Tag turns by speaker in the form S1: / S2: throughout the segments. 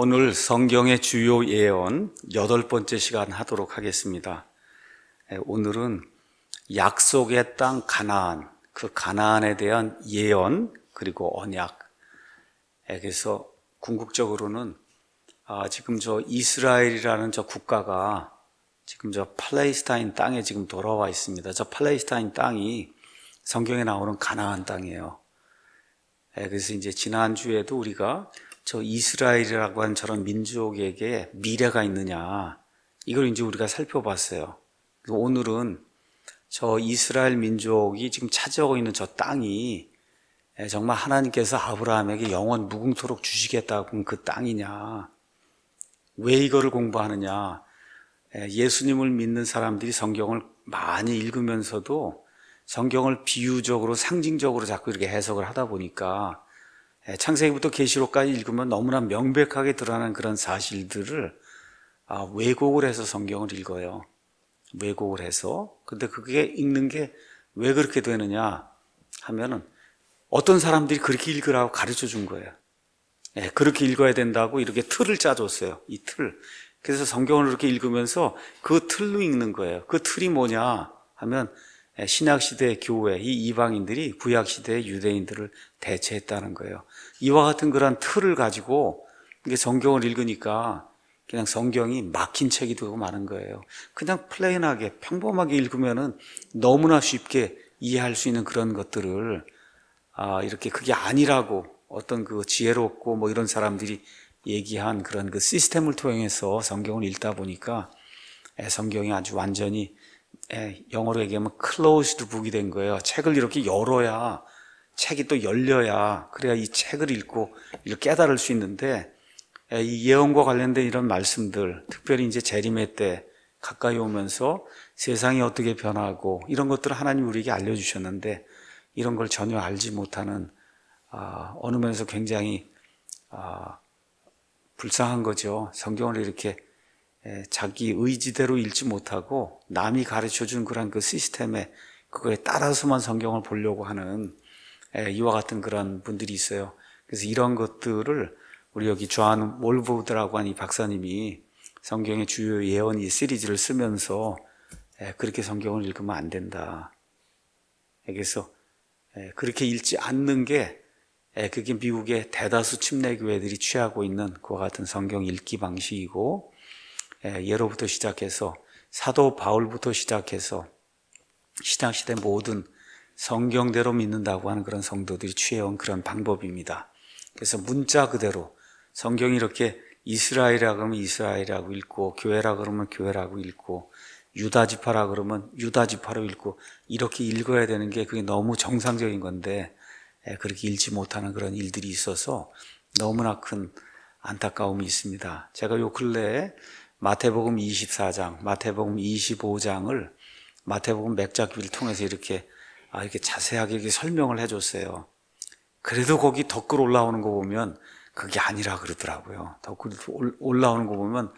S1: 오늘 성경의 주요 예언 여덟 번째 시간 하도록 하겠습니다. 예, 오늘은 약속의 땅 가나안, 그 가나안에 대한 예언 그리고 언약. 예, 그서 궁극적으로는 아, 지금 저 이스라엘이라는 저 국가가 지금 저 팔레스타인 땅에 지금 돌아와 있습니다. 저 팔레스타인 땅이 성경에 나오는 가나안 땅이에요. 예, 그래서 이제 지난주에도 우리가 저 이스라엘이라고 하는 저런 민족에게 미래가 있느냐 이걸 이제 우리가 살펴봤어요. 오늘은 저 이스라엘 민족이 지금 차지하고 있는 저 땅이 예, 정말 하나님께서 아브라함에게 영원 무궁토록 주시겠다고 그 땅이냐 왜 이거를 공부하느냐 예, 예수님을 믿는 사람들이 성경을 많이 읽으면서도 성경을 비유적으로 상징적으로 자꾸 이렇게 해석을 하다 보니까 예, 창세기부터 계시록까지 읽으면 너무나 명백하게 드러난 그런 사실들을 아, 왜곡을 해서 성경을 읽어요. 왜곡을 해서. 근데 그게 읽는 게 왜 그렇게 되느냐 하면은 어떤 사람들이 그렇게 읽으라고 가르쳐 준 거예요. 예, 그렇게 읽어야 된다고 이렇게 틀을 짜줬어요. 이 틀. 그래서 성경을 이렇게 읽으면서 그 틀로 읽는 거예요. 그 틀이 뭐냐 하면 예, 신약시대 교회, 이 이방인들이 구약시대 유대인들을 대체했다는 거예요. 이와 같은 그런 틀을 가지고 이게 성경을 읽으니까 그냥 성경이 막힌 책이 되고 마는 거예요. 그냥 플레인하게 평범하게 읽으면은 너무나 쉽게 이해할 수 있는 그런 것들을 아 이렇게 그게 아니라고 어떤 그 지혜롭고 뭐 이런 사람들이 얘기한 그런 그 시스템을 통해서 성경을 읽다 보니까 예, 성경이 아주 완전히 예, 영어로 얘기하면 클로즈드 북이 된 거예요. 책을 이렇게 열어야 책이 또 열려야 그래야 이 책을 읽고 깨달을 수 있는데 예, 이 예언과 관련된 이런 말씀들 특별히 이제 재림의 때 가까이 오면서 세상이 어떻게 변하고 이런 것들을 하나님 우리에게 알려주셨는데 이런 걸 전혀 알지 못하는 아, 어느 면에서 굉장히 아, 불쌍한 거죠. 성경을 이렇게 예, 자기 의지대로 읽지 못하고 남이 가르쳐 준 그런 그 시스템에 그거에 따라서만 성경을 보려고 하는 예, 이와 같은 그런 분들이 있어요. 그래서 이런 것들을 우리 여기 조한 몰보드라고 하는 이 박사님이 성경의 주요 예언 이 시리즈를 쓰면서 예, 그렇게 성경을 읽으면 안 된다. 예, 그래서 그렇게 읽지 않는 게 그게 미국의 대다수 침례교회들이 취하고 있는 그와 같은 성경 읽기 방식이고 예로부터 시작해서 사도 바울부터 시작해서 시장 시대 모든 성경대로 믿는다고 하는 그런 성도들이 취해온 그런 방법입니다. 그래서 문자 그대로 성경이 이렇게 이스라엘이라 그러면 이스라엘이라고 읽고 교회라 그러면 교회라고 읽고 유다지파라 그러면 유다지파로 읽고 이렇게 읽어야 되는 게 그게 너무 정상적인 건데 예, 그렇게 읽지 못하는 그런 일들이 있어서 너무나 큰 안타까움이 있습니다. 제가 요 근래에 마태복음 24장, 마태복음 25장을 마태복음 맥작기를 통해서 이렇게 아, 이렇게 자세하게 이렇게 설명을 해줬어요. 그래도 거기 덧글 올라오는 거 보면 그게 아니라 그러더라고요. 덧글 올라오는 거 보면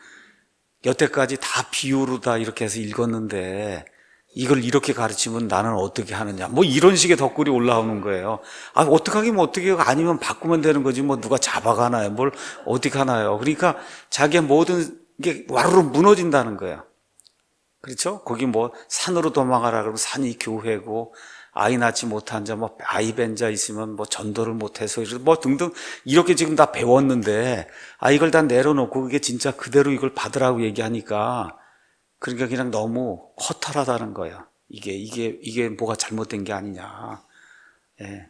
S1: 여태까지 다 비유로 다 이렇게 해서 읽었는데 이걸 이렇게 가르치면 나는 어떻게 하느냐. 뭐 이런 식의 덧글이 올라오는 거예요. 아, 어떡하긴 뭐 어떻게 아니면 바꾸면 되는 거지. 뭐 누가 잡아가나요? 뭘 어떻게 하나요? 그러니까 자기의 모든 게 와르르 무너진다는 거예요. 그렇죠? 거기 뭐 산으로 도망가라 그러면 산이 교회고 아이 낳지 못한 자, 뭐 아이 뵌자 있으면 뭐 전도를 못해서 뭐 등등 이렇게 지금 다 배웠는데 아 이걸 다 내려놓고 그게 진짜 그대로 이걸 받으라고 얘기하니까 그러니까 그냥 너무 허탈하다는 거예요 이게 이게 이게 뭐가 잘못된 게 아니냐. 예.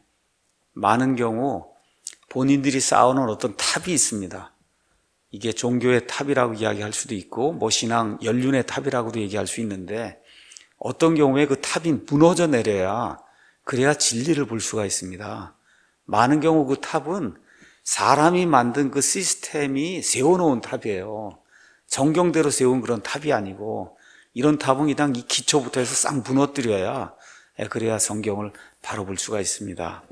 S1: 많은 경우 본인들이 쌓아놓은 어떤 탑이 있습니다. 이게 종교의 탑이라고 이야기할 수도 있고 뭐 신앙 연륜의 탑이라고도 얘기할 수 있는데 어떤 경우에 그 탑이 무너져 내려야 그래야 진리를 볼 수가 있습니다. 많은 경우 그 탑은 사람이 만든 그 시스템이 세워놓은 탑이에요. 정경대로 세운 그런 탑이 아니고 이런 탑은 그냥 이 기초부터 해서 싹 무너뜨려야 예, 그래야 성경을 바로 볼 수가 있습니다.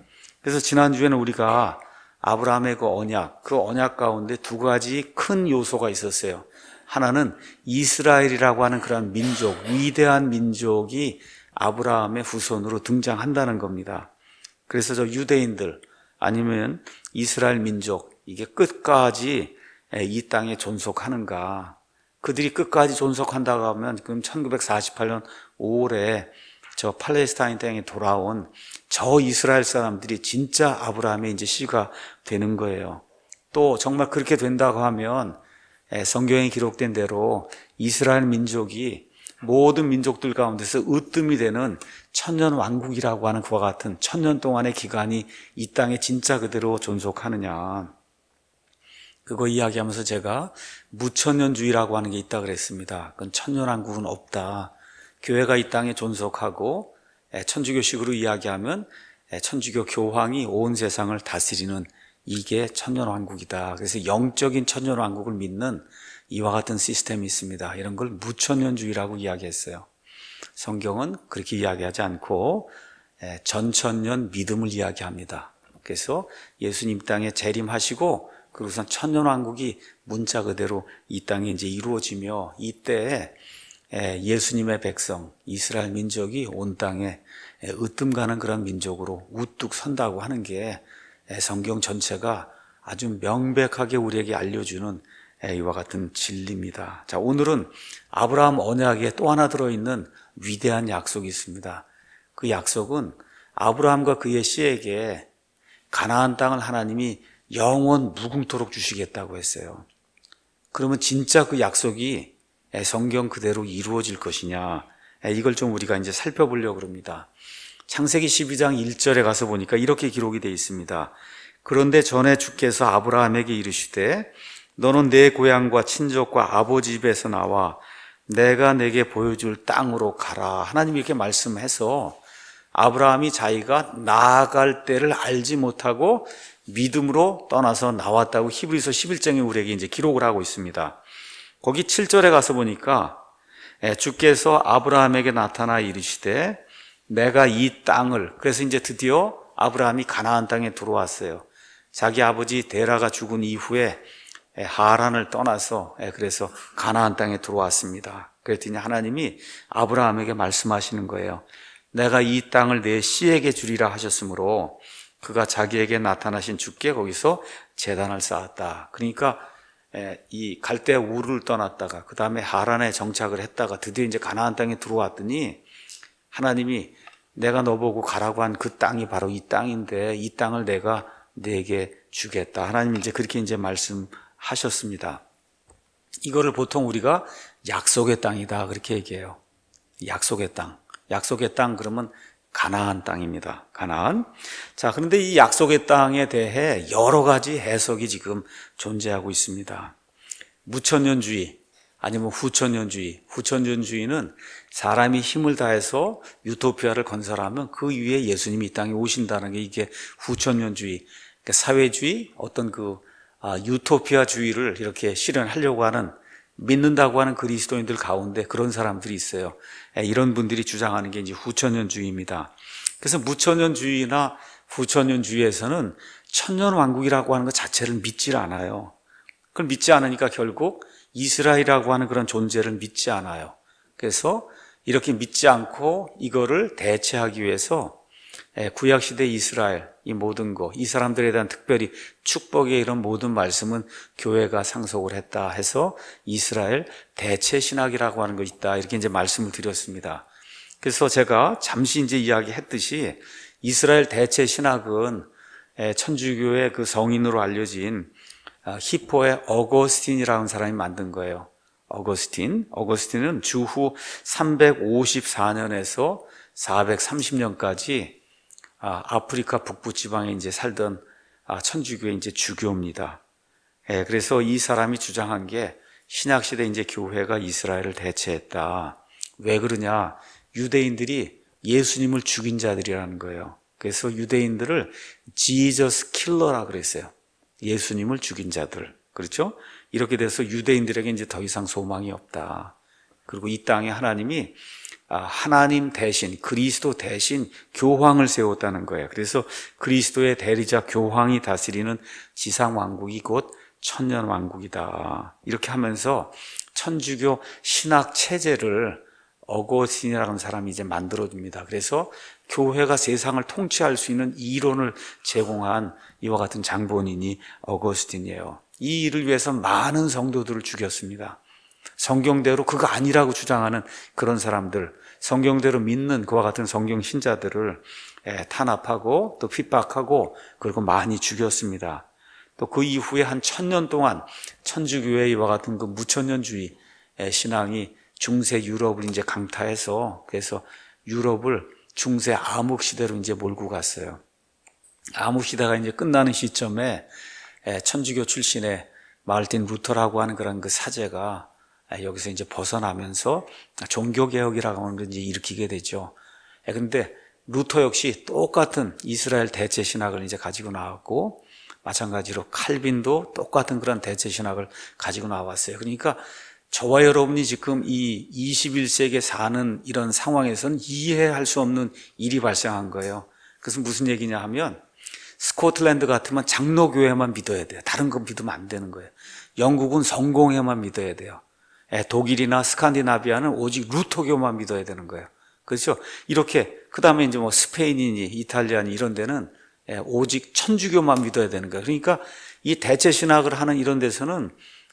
S1: 그래서 지난주에는 우리가 아브라함의 그 언약, 그 언약 가운데 두 가지 큰 요소가 있었어요. 하나는 이스라엘이라고 하는 그런 민족, 위대한 민족이 아브라함의 후손으로 등장한다는 겁니다. 그래서 저 유대인들 아니면 이스라엘 민족 이게 끝까지 이 땅에 존속하는가? 그들이 끝까지 존속한다고 하면 그럼 1948년 5월에 저 팔레스타인 땅에 돌아온 저 이스라엘 사람들이 진짜 아브라함의 이제 씨가 되는 거예요. 또 정말 그렇게 된다고 하면 예, 성경에 기록된 대로 이스라엘 민족이 모든 민족들 가운데서 으뜸이 되는 천년 왕국이라고 하는 그와 같은 천년 동안의 기간이 이 땅에 진짜 그대로 존속하느냐. 그거 이야기하면서 제가 무천년주의라고 하는 게 있다 그랬습니다. 그건 천년 왕국은 없다. 교회가 이 땅에 존속하고 예, 천주교식으로 이야기하면 예, 천주교 교황이 온 세상을 다스리는 이게 천년왕국이다. 그래서 영적인 천년왕국을 믿는 이와 같은 시스템이 있습니다. 이런 걸 무천년주의라고 이야기했어요. 성경은 그렇게 이야기하지 않고 예, 전천년 믿음을 이야기합니다. 그래서 예수님 땅에 재림하시고 그리고선 천년왕국이 문자 그대로 이 땅에 이제 이루어지며 이때에 예, 예수님의 백성 이스라엘 민족이 온 땅에 예, 으뜸 가는 그런 민족으로 우뚝 선다고 하는 게 예, 성경 전체가 아주 명백하게 우리에게 알려주는 예, 이와 같은 진리입니다. 자, 오늘은 아브라함 언약에 또 하나 들어있는 위대한 약속이 있습니다. 그 약속은 아브라함과 그의 씨에게 가나안 땅을 하나님이 영원 무궁토록 주시겠다고 했어요. 그러면 진짜 그 약속이 예, 성경 그대로 이루어질 것이냐? 이걸 좀 우리가 이제 살펴보려고 합니다. 창세기 12장 1절에 가서 보니까 이렇게 기록이 되어 있습니다. 그런데 전에 주께서 아브라함에게 이르시되 너는 내 고향과 친족과 아버지 집에서 나와 내가 내게 보여줄 땅으로 가라. 하나님 이렇게 말씀해서 아브라함이 자기가 나아갈 때를 알지 못하고 믿음으로 떠나서 나왔다고 히브리서 11장에 우리에게 이제 기록을 하고 있습니다. 거기 7절에 가서 보니까 예, 주께서 아브라함에게 나타나 이르시되 내가 이 땅을 그래서 이제 드디어 아브라함이 가나안 땅에 들어왔어요. 자기 아버지 데라가 죽은 이후에 하란을 떠나서 그래서 가나안 땅에 들어왔습니다. 그랬더니 하나님이 아브라함에게 말씀하시는 거예요. 내가 이 땅을 내 씨에게 주리라 하셨으므로 그가 자기에게 나타나신 주께 거기서 재단을 쌓았다. 그러니까 이 갈대 우르를 떠났다가 그 다음에 하란에 정착을 했다가 드디어 이제 가나안 땅에 들어왔더니 하나님이 내가 너보고 가라고 한 그 땅이 바로 이 땅인데 이 땅을 내가 내게 주겠다. 하나님 이제 그렇게 이제 말씀하셨습니다. 이거를 보통 우리가 약속의 땅이다 그렇게 얘기해요. 약속의 땅. 약속의 땅 그러면 가나안 땅입니다. 가나안. 자, 그런데 이 약속의 땅에 대해 여러 가지 해석이 지금 존재하고 있습니다. 무천년주의 아니면 후천연주의. 후천연주의는 사람이 힘을 다해서 유토피아를 건설하면 그 위에 예수님이 이 땅에 오신다는 게 이게 후천연주의. 그러니까 사회주의, 어떤 그 아, 유토피아주의를 이렇게 실현하려고 하는 믿는다고 하는 그리스도인들 가운데 그런 사람들이 있어요. 예, 이런 분들이 주장하는 게 이제 후천연주의입니다. 그래서 무천연주의나 후천연주의에서는 천년왕국이라고 하는 것 자체를 믿질 않아요. 그걸 믿지 않으니까 결국 이스라엘이라고 하는 그런 존재를 믿지 않아요. 그래서 이렇게 믿지 않고 이거를 대체하기 위해서 예, 구약시대 이스라엘, 이 모든 거, 이 사람들에 대한 특별히 축복의 이런 모든 말씀은 교회가 상속을 했다 해서 이스라엘 대체 신학이라고 하는 거 있다. 이렇게 이제 말씀을 드렸습니다. 그래서 제가 잠시 이제 이야기했듯이 이스라엘 대체 신학은 예, 천주교의 그 성인으로 알려진 아, 히포의 어거스틴이라는 사람이 만든 거예요. 어거스틴. 어거스틴은 주후 354년에서 430년까지 아, 아프리카 북부 지방에 이제 살던 아, 천주교의 이제 주교입니다. 예, 그래서 이 사람이 주장한 게 신약시대 이제 교회가 이스라엘을 대체했다. 왜 그러냐? 유대인들이 예수님을 죽인 자들이라는 거예요. 그래서 유대인들을 지저스 킬러라 그랬어요. 예수님을 죽인 자들. 그렇죠? 이렇게 돼서 유대인들에게 이제 더 이상 소망이 없다. 그리고 이 땅에 하나님이 아, 하나님 대신 그리스도 대신 교황을 세웠다는 거예요. 그래서 그리스도의 대리자 교황이 다스리는 지상 왕국이 곧 천년 왕국이다. 이렇게 하면서 천주교 신학 체제를 어거신이라는 사람이 이제 만들어줍니다. 그래서 교회가 세상을 통치할 수 있는 이론을 제공한 이와 같은 장본인이 어거스틴이에요. 이 일을 위해서 많은 성도들을 죽였습니다. 성경대로 그거 아니라고 주장하는 그런 사람들, 성경대로 믿는 그와 같은 성경 신자들을 예, 탄압하고 또 핍박하고 그리고 많이 죽였습니다. 또 그 이후에 한 천년 동안 천주교회 이와 같은 그 무천년주의 예, 신앙이 중세 유럽을 이제 강타해서 그래서 유럽을 중세 암흑 시대로 이제 몰고 갔어요. 아무시다가 이제 끝나는 시점에 예, 천주교 출신의 마을틴 루터라고 하는 그런 그 사제가 예, 여기서 이제 벗어나면서 종교개혁이라고 하는 걸 이제 일으키게 되죠. 그런데 예, 루터 역시 똑같은 이스라엘 대체 신학을 이제 가지고 나왔고, 마찬가지로 칼빈도 똑같은 그런 대체 신학을 가지고 나왔어요. 그러니까 저와 여러분이 지금 이 21세기에 사는 이런 상황에서는 이해할 수 없는 일이 발생한 거예요. 그래서 무슨 얘기냐 하면 스코틀랜드 같으면 장로교회만 믿어야 돼요. 다른 건 믿으면 안 되는 거예요. 영국은 성공회만 믿어야 돼요. 예, 독일이나 스칸디나비아는 오직 루터교만 믿어야 되는 거예요. 그렇죠? 이렇게 그 다음에 이제 뭐 스페인이니 이탈리아니 이런 데는 예, 오직 천주교만 믿어야 되는 거예요. 그러니까 이 대체 신학을 하는 이런 데서는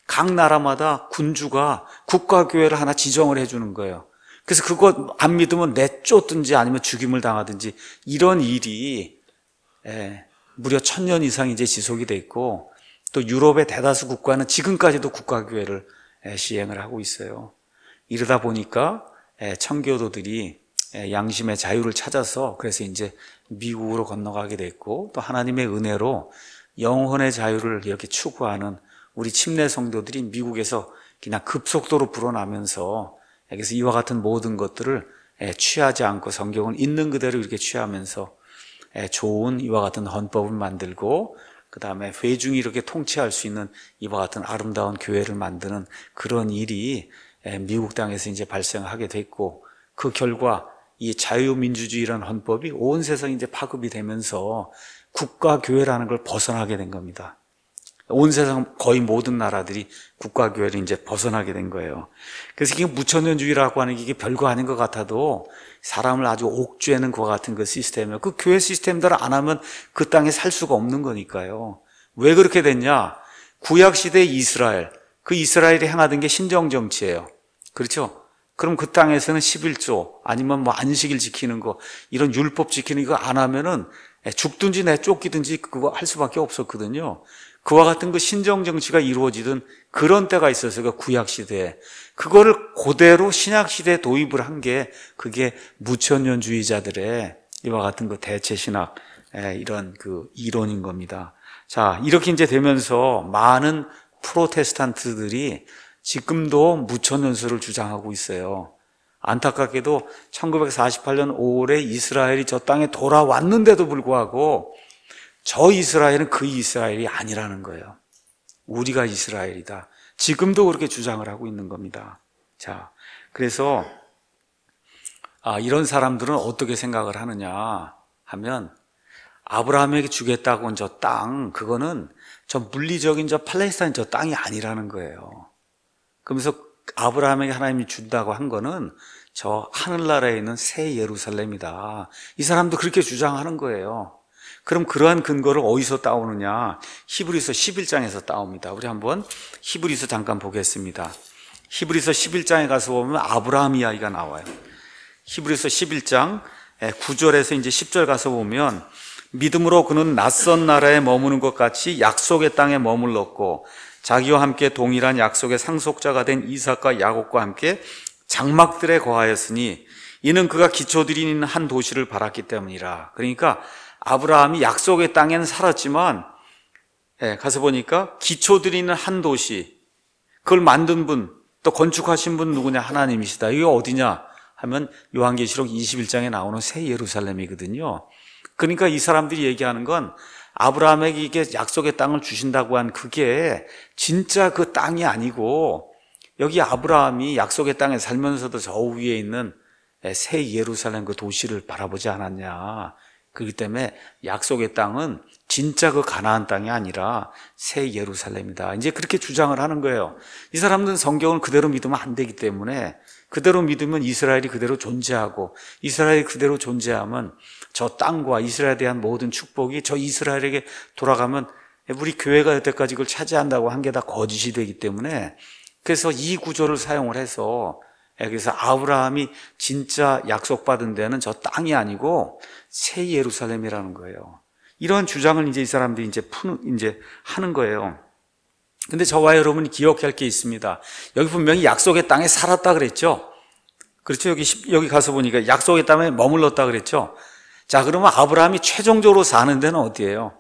S1: 각 나라마다 군주가 국가교회를 하나 지정을 해주는 거예요. 그래서 그거 안 믿으면 내쫓든지 아니면 죽임을 당하든지 이런 일이 예, 무려 천 년 이상 이제 지속이 돼 있고 또 유럽의 대다수 국가는 지금까지도 국가교회를 시행을 하고 있어요. 이러다 보니까 청교도들이 양심의 자유를 찾아서 그래서 이제 미국으로 건너가게 됐고 또 하나님의 은혜로 영혼의 자유를 이렇게 추구하는 우리 침례 성도들이 미국에서 그냥 급속도로 불어나면서 그래서 이와 같은 모든 것들을 취하지 않고 성경은 있는 그대로 이렇게 취하면서 좋은 이와 같은 헌법을 만들고 그 다음에 회중이 이렇게 통치할 수 있는 이와 같은 아름다운 교회를 만드는 그런 일이 미국 땅에서 이제 발생하게 됐고 그 결과 이 자유민주주의라는 헌법이 온 세상에 이제 파급이 되면서 국가 교회라는 걸 벗어나게 된 겁니다. 온 세상 거의 모든 나라들이 국가교회를 이제 벗어나게 된 거예요. 그래서 이게 무천년주의라고 하는 게 이게 별거 아닌 것 같아도 사람을 아주 옥죄는 것 같은 그 시스템이에요. 그 교회 시스템대로 안 하면 그 땅에 살 수가 없는 거니까요. 왜 그렇게 됐냐? 구약시대 이스라엘. 그 이스라엘이 행하던 게 신정정치예요. 그렇죠? 그럼 그 땅에서는 11조 아니면 뭐 안식일 지키는 거 이런 율법 지키는 거 안 하면은 죽든지 내쫓기든지 그거 할 수밖에 없었거든요. 그와 같은 그 신정 정치가 이루어지던 그런 때가 있었어요. 그 구약 시대에 그거를 고대로 신약 시대에 도입을 한 게 그게 무천년주의자들의 이와 같은 그 대체 신학 이런 그 이론인 겁니다. 자 이렇게 이제 되면서 많은 프로테스탄트들이 지금도 무천년수를 주장하고 있어요. 안타깝게도 1948년 5월에 이스라엘이 저 땅에 돌아왔는데도 불구하고 저 이스라엘은 그 이스라엘이 아니라는 거예요. 우리가 이스라엘이다. 지금도 그렇게 주장을 하고 있는 겁니다. 자, 그래서 아, 이런 사람들은 어떻게 생각을 하느냐 하면 아브라함에게 주겠다고 한 저 땅, 그거는 저 물리적인 저 팔레스타인 저 땅이 아니라는 거예요. 그러면서 아브라함에게 하나님이 준다고 한 거는 저 하늘나라에 있는 새 예루살렘이다. 이 사람도 그렇게 주장하는 거예요. 그럼 그러한 근거를 어디서 따오느냐? 히브리서 11장에서 따옵니다. 우리 한번 히브리서 잠깐 보겠습니다. 히브리서 11장에 가서 보면 아브라함 이야기가 나와요. 히브리서 11장 9절에서 이제 10절 가서 보면 믿음으로 그는 낯선 나라에 머무는 것 같이 약속의 땅에 머물렀고 자기와 함께 동일한 약속의 상속자가 된 이삭과 야곱과 함께 장막들에 거하였으니 이는 그가 기초들인 한 도시를 바랐기 때문이라. 그러니까 아브라함이 약속의 땅에는 살았지만 예, 가서 보니까 기초 드리는 한 도시 그걸 만든 분 또 건축하신 분 누구냐 하나님이시다. 이게 어디냐 하면 요한계시록 21장에 나오는 새 예루살렘이거든요. 그러니까 이 사람들이 얘기하는 건 아브라함에게 이게 약속의 땅을 주신다고 한 그게 진짜 그 땅이 아니고 여기 아브라함이 약속의 땅에 살면서도 저 위에 있는 새 예루살렘 그 도시를 바라보지 않았냐. 그렇기 때문에 약속의 땅은 진짜 그 가나안 땅이 아니라 새 예루살렘이다. 이제 그렇게 주장을 하는 거예요. 이 사람들은 성경을 그대로 믿으면 안 되기 때문에 그대로 믿으면 이스라엘이 그대로 존재하고 이스라엘이 그대로 존재하면 저 땅과 이스라엘에 대한 모든 축복이 저 이스라엘에게 돌아가면 우리 교회가 여태까지 그걸 차지한다고 한 게 다 거짓이 되기 때문에 그래서 이 구조를 사용을 해서 예, 그래서 아브라함이 진짜 약속받은 데는 저 땅이 아니고 새 예루살렘이라는 거예요. 이런 주장을 이제 이 사람들이 이제 푸는, 이제 하는 거예요. 근데 저와 여러분이 기억할 게 있습니다. 여기 분명히 약속의 땅에 살았다 그랬죠? 그렇죠? 여기, 여기 가서 보니까 약속의 땅에 머물렀다 그랬죠? 자, 그러면 아브라함이 최종적으로 사는 데는 어디예요?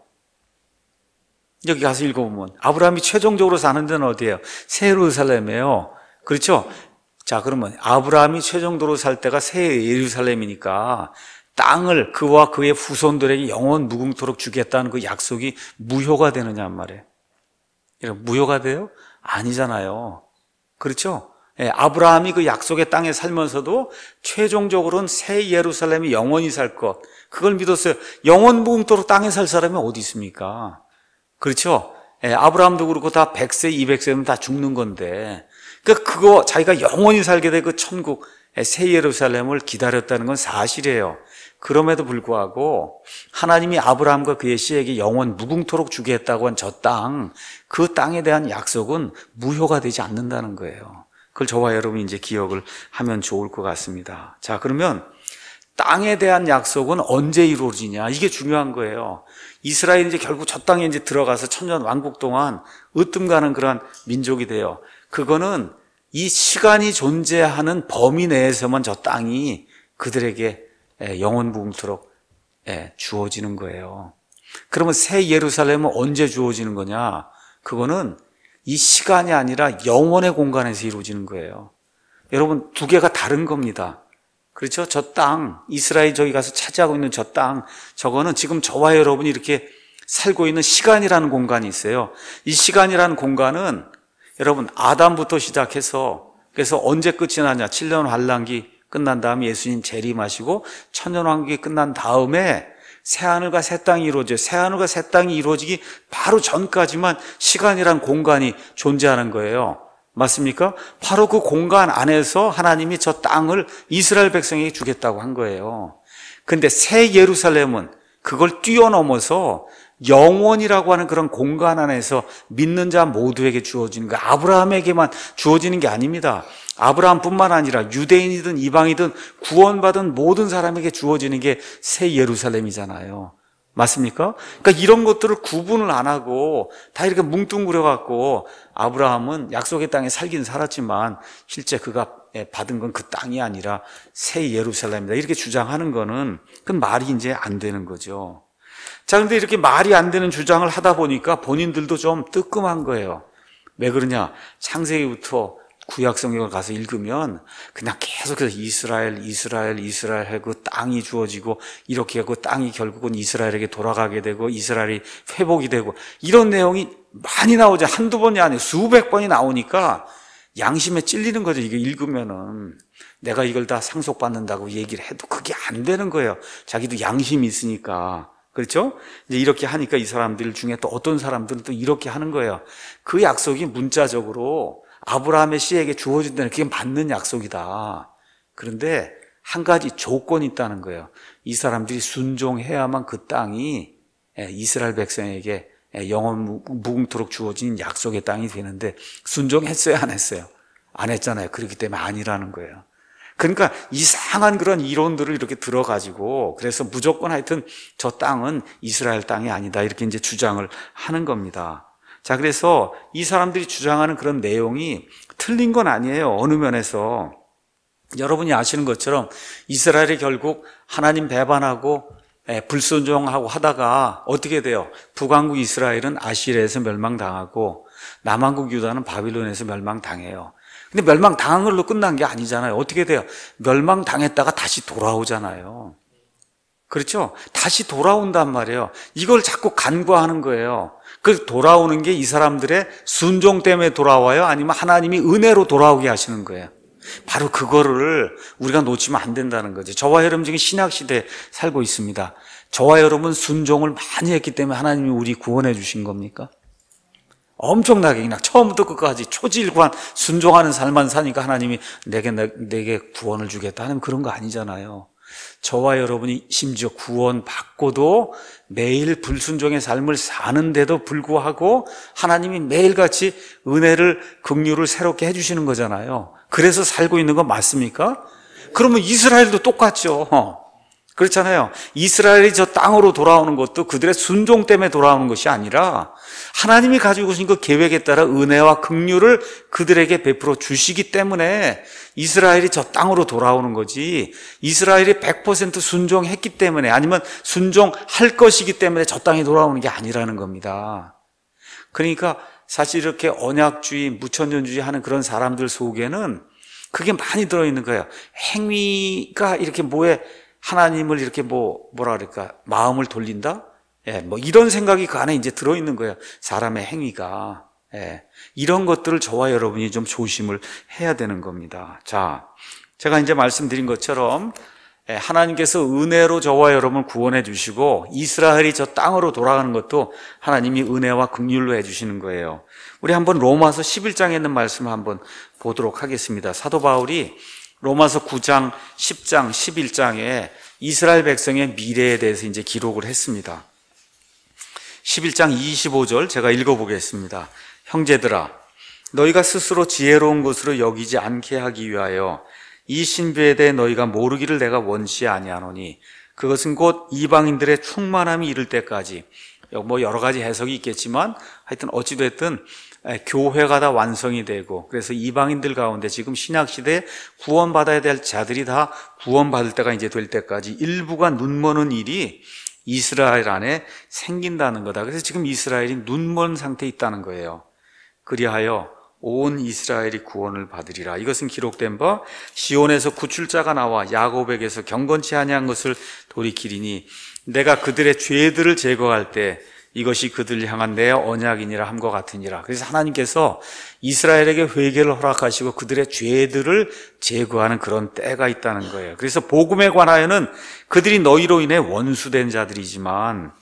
S1: 여기 가서 읽어보면. 아브라함이 최종적으로 사는 데는 어디예요? 새예루살렘이에요 그렇죠? 자, 그러면 아브라함이 최종도로 살 때가 새 예루살렘이니까 땅을 그와 그의 후손들에게 영원 무궁토록 주겠다는 그 약속이 무효가 되느냐 말이에요. 무효가 돼요? 아니잖아요. 그렇죠? 예, 아브라함이 그 약속의 땅에 살면서도 최종적으로는 새 예루살렘이 영원히 살 것. 그걸 믿었어요. 영원 무궁토록 땅에 살 사람이 어디 있습니까? 그렇죠? 예, 아브라함도 그렇고 다 100세, 200세면 다 죽는 건데 그러니까 그거 자기가 영원히 살게 될 그 천국 새 예루살렘을 기다렸다는 건 사실이에요. 그럼에도 불구하고 하나님이 아브라함과 그의 씨에게 영원 무궁토록 주게 했다고 한 저 땅, 그 땅에 대한 약속은 무효가 되지 않는다는 거예요. 그걸 저와 여러분이 이제 기억을 하면 좋을 것 같습니다. 자, 그러면 땅에 대한 약속은 언제 이루어지냐? 이게 중요한 거예요. 이스라엘이 이제 결국 저 땅에 이제 들어가서 천년 왕국 동안 으뜸 가는 그러한 민족이 돼요. 그거는 이 시간이 존재하는 범위 내에서만 저 땅이 그들에게 예, 영원 부음토록 예, 주어지는 거예요. 그러면 새 예루살렘은 언제 주어지는 거냐? 그거는 이 시간이 아니라 영원의 공간에서 이루어지는 거예요. 여러분 두 개가 다른 겁니다. 그렇죠? 저 땅, 이스라엘 저기 가서 차지하고 있는 저 땅, 저거는 지금 저와 여러분이 이렇게 살고 있는 시간이라는 공간이 있어요. 이 시간이라는 공간은 여러분 아담부터 시작해서 그래서 언제 끝이 나냐? 7년 환란기 끝난 다음에 예수님 재림하시고 천년 환기 끝난 다음에 새 하늘과 새 땅이 이루어져새 하늘과 새 땅이 이루어지기 바로 전까지만 시간이란 공간이 존재하는 거예요. 맞습니까? 바로 그 공간 안에서 하나님이 저 땅을 이스라엘 백성에게 주겠다고 한 거예요. 근데 새 예루살렘은 그걸 뛰어넘어서 영원이라고 하는 그런 공간 안에서 믿는 자 모두에게 주어지는 거 그 아브라함에게만 주어지는 게 아닙니다. 아브라함뿐만 아니라 유대인이든 이방이든 구원받은 모든 사람에게 주어지는 게 새 예루살렘이잖아요. 맞습니까? 그러니까 이런 것들을 구분을 안 하고 다 이렇게 뭉뚱그려 갖고 아브라함은 약속의 땅에 살긴 살았지만 실제 그가 예, 받은 건 그 땅이 아니라 새 예루살렘이다. 이렇게 주장하는 거는 그 말이 이제 안 되는 거죠. 자, 근데 이렇게 말이 안 되는 주장을 하다 보니까 본인들도 좀 뜨끔한 거예요. 왜 그러냐? 창세기부터 구약 성경을 가서 읽으면 그냥 계속해서 이스라엘, 이스라엘, 이스라엘 하고 땅이 주어지고 이렇게 하고 땅이 결국은 이스라엘에게 돌아가게 되고 이스라엘이 회복이 되고 이런 내용이 많이 나오죠. 한두 번이 아니에요. 수백 번이 나오니까 양심에 찔리는 거죠. 이거 읽으면은 내가 이걸 다 상속받는다고 얘기를 해도 그게 안 되는 거예요. 자기도 양심이 있으니까. 그렇죠? 이제 이렇게 하니까 이 사람들 중에 또 어떤 사람들은 또 이렇게 하는 거예요. 그 약속이 문자적으로 아브라함의 씨에게 주어진다는 그게 맞는 약속이다. 그런데 한 가지 조건이 있다는 거예요. 이 사람들이 순종해야만 그 땅이 예, 이스라엘 백성에게 예, 영원 무궁토록 주어진 약속의 땅이 되는데 순종했어요, 안 했어요? 안 했잖아요. 그렇기 때문에 아니라는 거예요. 그러니까 이상한 그런 이론들을 이렇게 들어가지고 그래서 무조건 하여튼 저 땅은 이스라엘 땅이 아니다 이렇게 이제 주장을 하는 겁니다. 자, 그래서 이 사람들이 주장하는 그런 내용이 틀린 건 아니에요. 어느 면에서. 여러분이 아시는 것처럼 이스라엘이 결국 하나님 배반하고 예, 불순종하고 하다가 어떻게 돼요? 북왕국 이스라엘은 아시리아에서 멸망당하고 남한국 유다는 바빌론에서 멸망당해요. 근데 멸망당한 걸로 끝난 게 아니잖아요. 어떻게 돼요? 멸망당했다가 다시 돌아오잖아요. 그렇죠? 다시 돌아온단 말이에요. 이걸 자꾸 간과하는 거예요. 그 돌아오는 게 이 사람들의 순종 때문에 돌아와요? 아니면 하나님이 은혜로 돌아오게 하시는 거예요? 바로 그거를 우리가 놓치면 안 된다는 거죠. 저와 여러분 지금 신약시대에 살고 있습니다. 저와 여러분 순종을 많이 했기 때문에 하나님이 우리 구원해 주신 겁니까? 엄청나게 그냥 처음부터 끝까지 초질관 순종하는 삶만 사니까 하나님이 내게 내게 구원을 주겠다 는 그런 거 아니잖아요. 저와 여러분이 심지어 구원 받고도 매일 불순종의 삶을 사는데도 불구하고 하나님이 매일같이 은혜를 긍휼을 새롭게 해 주시는 거잖아요. 그래서 살고 있는 거 맞습니까? 그러면 이스라엘도 똑같죠. 그렇잖아요. 이스라엘이 저 땅으로 돌아오는 것도 그들의 순종 때문에 돌아오는 것이 아니라 하나님이 가지고 오신그 계획에 따라 은혜와 긍휼을 그들에게 베풀어 주시기 때문에 이스라엘이 저 땅으로 돌아오는 거지. 이스라엘이 100% 순종했기 때문에 아니면 순종할 것이기 때문에 저 땅에 돌아오는 게 아니라는 겁니다. 그러니까 사실 이렇게 언약주의, 무천년주의 하는 그런 사람들 속에는 그게 많이 들어있는 거예요. 행위가 이렇게 뭐에 하나님을 이렇게 뭐, 뭐라 그럴까, 마음을 돌린다? 예, 뭐 이런 생각이 그 안에 이제 들어있는 거예요. 사람의 행위가. 예, 이런 것들을 저와 여러분이 좀 조심을 해야 되는 겁니다. 자, 제가 이제 말씀드린 것처럼 예, 하나님께서 은혜로 저와 여러분을 구원해 주시고 이스라엘이 저 땅으로 돌아가는 것도 하나님이 은혜와 긍휼로 해 주시는 거예요. 우리 한번 로마서 11장에 있는 말씀을 한번 보도록 하겠습니다. 사도 바울이 로마서 9장, 10장, 11장에 이스라엘 백성의 미래에 대해서 이제 기록을 했습니다. 11장 25절 제가 읽어보겠습니다. 형제들아, 너희가 스스로 지혜로운 것으로 여기지 않게 하기 위하여 이 신비에 대해 너희가 모르기를 내가 원시 아니하노니 그것은 곧 이방인들의 충만함이 이를 때까지 뭐 여러 가지 해석이 있겠지만 하여튼 어찌됐든 예, 교회가 다 완성이 되고 그래서 이방인들 가운데 지금 신약 시대에 구원받아야 될 자들이 다 구원받을 때가 이제 될 때까지 일부가 눈먼은 일이 이스라엘 안에 생긴다는 거다. 그래서 지금 이스라엘이 눈먼 상태에 있다는 거예요. 그리하여 온 이스라엘이 구원을 받으리라. 이것은 기록된 바 시온에서 구출자가 나와 야곱에게서 경건치 아니한 것을 돌이키리니 내가 그들의 죄들을 제거할 때 이것이 그들 향한 내 언약이니라 함과 같으니라. 그래서 하나님께서 이스라엘에게 회개를 허락하시고 그들의 죄들을 제거하는 그런 때가 있다는 거예요. 그래서 복음에 관하여는 그들이 너희로 인해 원수된 자들이지만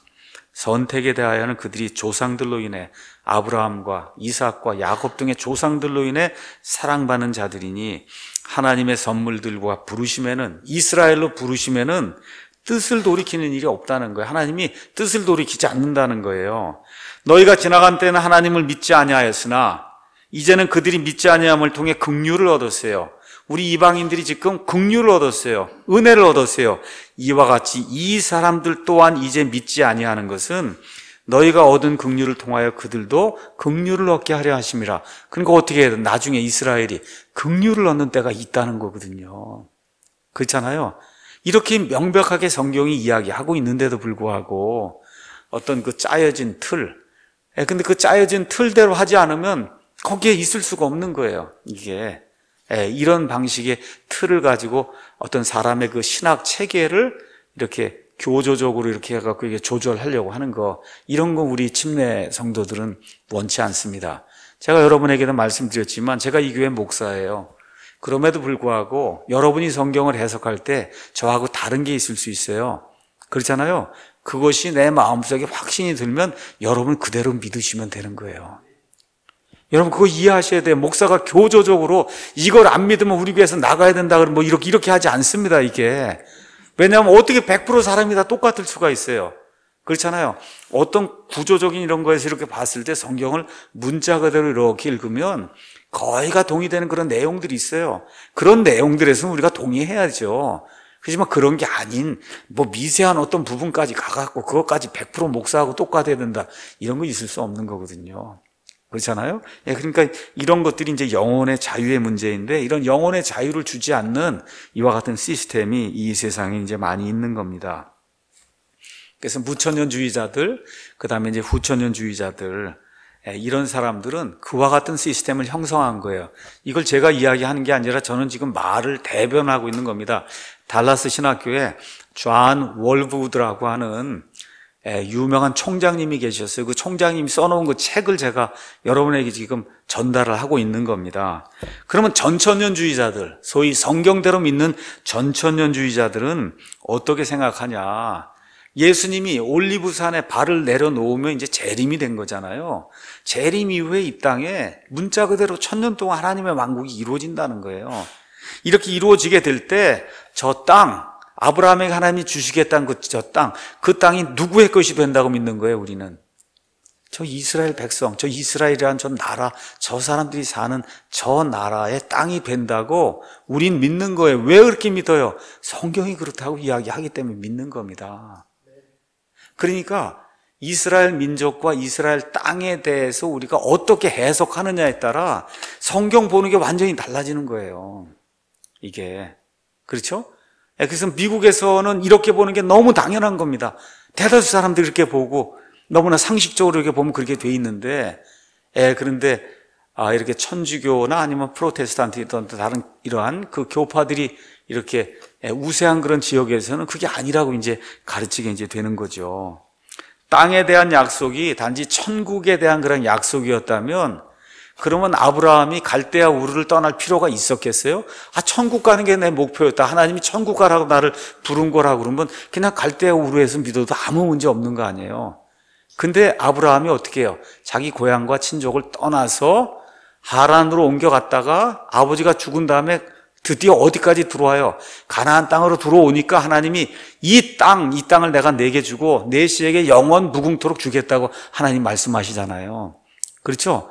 S1: 선택에 대하여는 그들이 조상들로 인해 아브라함과 이삭과 야곱 등의 조상들로 인해 사랑받는 자들이니 하나님의 선물들과 부르심에는 이스라엘로 부르심에는 뜻을 돌이키는 일이 없다는 거예요. 하나님이 뜻을 돌이키지 않는다는 거예요. 너희가 지나간 때는 하나님을 믿지 아니하였으나 이제는 그들이 믿지 아니함을 통해 긍휼을 얻었어요. 우리 이방인들이 지금 긍휼을 얻었어요. 은혜를 얻었어요. 이와 같이 이 사람들 또한 이제 믿지 아니하는 것은 너희가 얻은 긍휼을 통하여 그들도 긍휼을 얻게 하려 하심이라. 그러니까 어떻게 해야 되나? 나중에 이스라엘이 긍휼을 얻는 때가 있다는 거거든요. 그렇잖아요. 이렇게 명백하게 성경이 이야기하고 있는데도 불구하고 어떤 그 짜여진 틀. 예, 근데 그 짜여진 틀대로 하지 않으면 거기에 있을 수가 없는 거예요. 이게. 예, 이런 방식의 틀을 가지고 어떤 사람의 그 신학 체계를 이렇게 교조적으로 이렇게 해갖고 이게 조절하려고 하는 거. 이런 건 우리 침례 성도들은 원치 않습니다. 제가 여러분에게는 말씀드렸지만 제가 이 교회 목사예요. 그럼에도 불구하고 여러분이 성경을 해석할 때 저하고 다른 게 있을 수 있어요. 그렇잖아요. 그것이 내 마음속에 확신이 들면 여러분 그대로 믿으시면 되는 거예요. 여러분 그거 이해하셔야 돼요. 목사가 교조적으로 이걸 안 믿으면 우리 교회에서 나가야 된다 그러면 뭐 이렇게 이렇게 하지 않습니다. 이게 왜냐하면 어떻게 100% 사람이 다 똑같을 수가 있어요. 그렇잖아요. 어떤 구조적인 이런 거에서 이렇게 봤을 때 성경을 문자 그대로 이렇게 읽으면 거의가 동의되는 그런 내용들이 있어요. 그런 내용들에서는 우리가 동의해야죠. 그렇지만 그런 게 아닌 뭐 미세한 어떤 부분까지 가갖고 그것까지 100% 목사하고 똑같아야 된다 이런 거 있을 수 없는 거거든요. 그렇잖아요. 예, 그러니까 이런 것들이 이제 영혼의 자유의 문제인데 이런 영혼의 자유를 주지 않는 이와 같은 시스템이 이 세상에 이제 많이 있는 겁니다. 그래서 무천년주의자들, 그 다음에 이제 후천년주의자들, 예, 이런 사람들은 그와 같은 시스템을 형성한 거예요. 이걸 제가 이야기하는 게 아니라 저는 지금 말을 대변하고 있는 겁니다. 달라스 신학교에 존월브드라고 하는 예, 유명한 총장님이 계셨어요. 그 총장님이 써놓은 그 책을 제가 여러분에게 지금 전달을 하고 있는 겁니다. 그러면 전천년주의자들, 소위 성경대로 믿는 전천년주의자들은 어떻게 생각하냐. 예수님이 올리브산에 발을 내려놓으면 이제 재림이 된 거잖아요. 재림 이후에 이 땅에 문자 그대로 천년 동안 하나님의 왕국이 이루어진다는 거예요. 이렇게 이루어지게 될 때 저 땅, 아브라함에게 하나님이 주시겠다는 그 저 땅, 그 땅이 누구의 것이 된다고 믿는 거예요, 우리는. 저 이스라엘 백성, 저 이스라엘이란 저 나라, 저 사람들이 사는 저 나라의 땅이 된다고 우린 믿는 거예요. 왜 그렇게 믿어요? 성경이 그렇다고 이야기하기 때문에 믿는 겁니다. 그러니까 이스라엘 민족과 이스라엘 땅에 대해서 우리가 어떻게 해석하느냐에 따라 성경 보는 게 완전히 달라지는 거예요. 이게. 그렇죠? 그래서 미국에서는 이렇게 보는 게 너무 당연한 겁니다. 대다수 사람들이 이렇게 보고 너무나 상식적으로 이렇게 보면 그렇게 돼 있는데, 예, 그런데 아, 이렇게 천주교나 아니면 프로테스탄트든 다른 이러한 그 교파들이 이렇게 예, 우세한 그런 지역에서는 그게 아니라고 이제 가르치게 이제 되는 거죠. 땅에 대한 약속이 단지 천국에 대한 그런 약속이었다면 그러면 아브라함이 갈대아 우르를 떠날 필요가 있었겠어요? 아 천국 가는 게 내 목표였다. 하나님이 천국 가라고 나를 부른 거라고 그러면 그냥 갈대아 우르에서 믿어도 아무 문제 없는 거 아니에요. 근데 아브라함이 어떻게 해요? 자기 고향과 친족을 떠나서 하란으로 옮겨갔다가 아버지가 죽은 다음에 드디어 어디까지 들어와요? 가나안 땅으로 들어오니까 하나님이 이 땅, 이 땅을 내가 내게 주고 내 씨에게 영원 무궁토록 주겠다고 하나님 말씀하시잖아요. 그렇죠?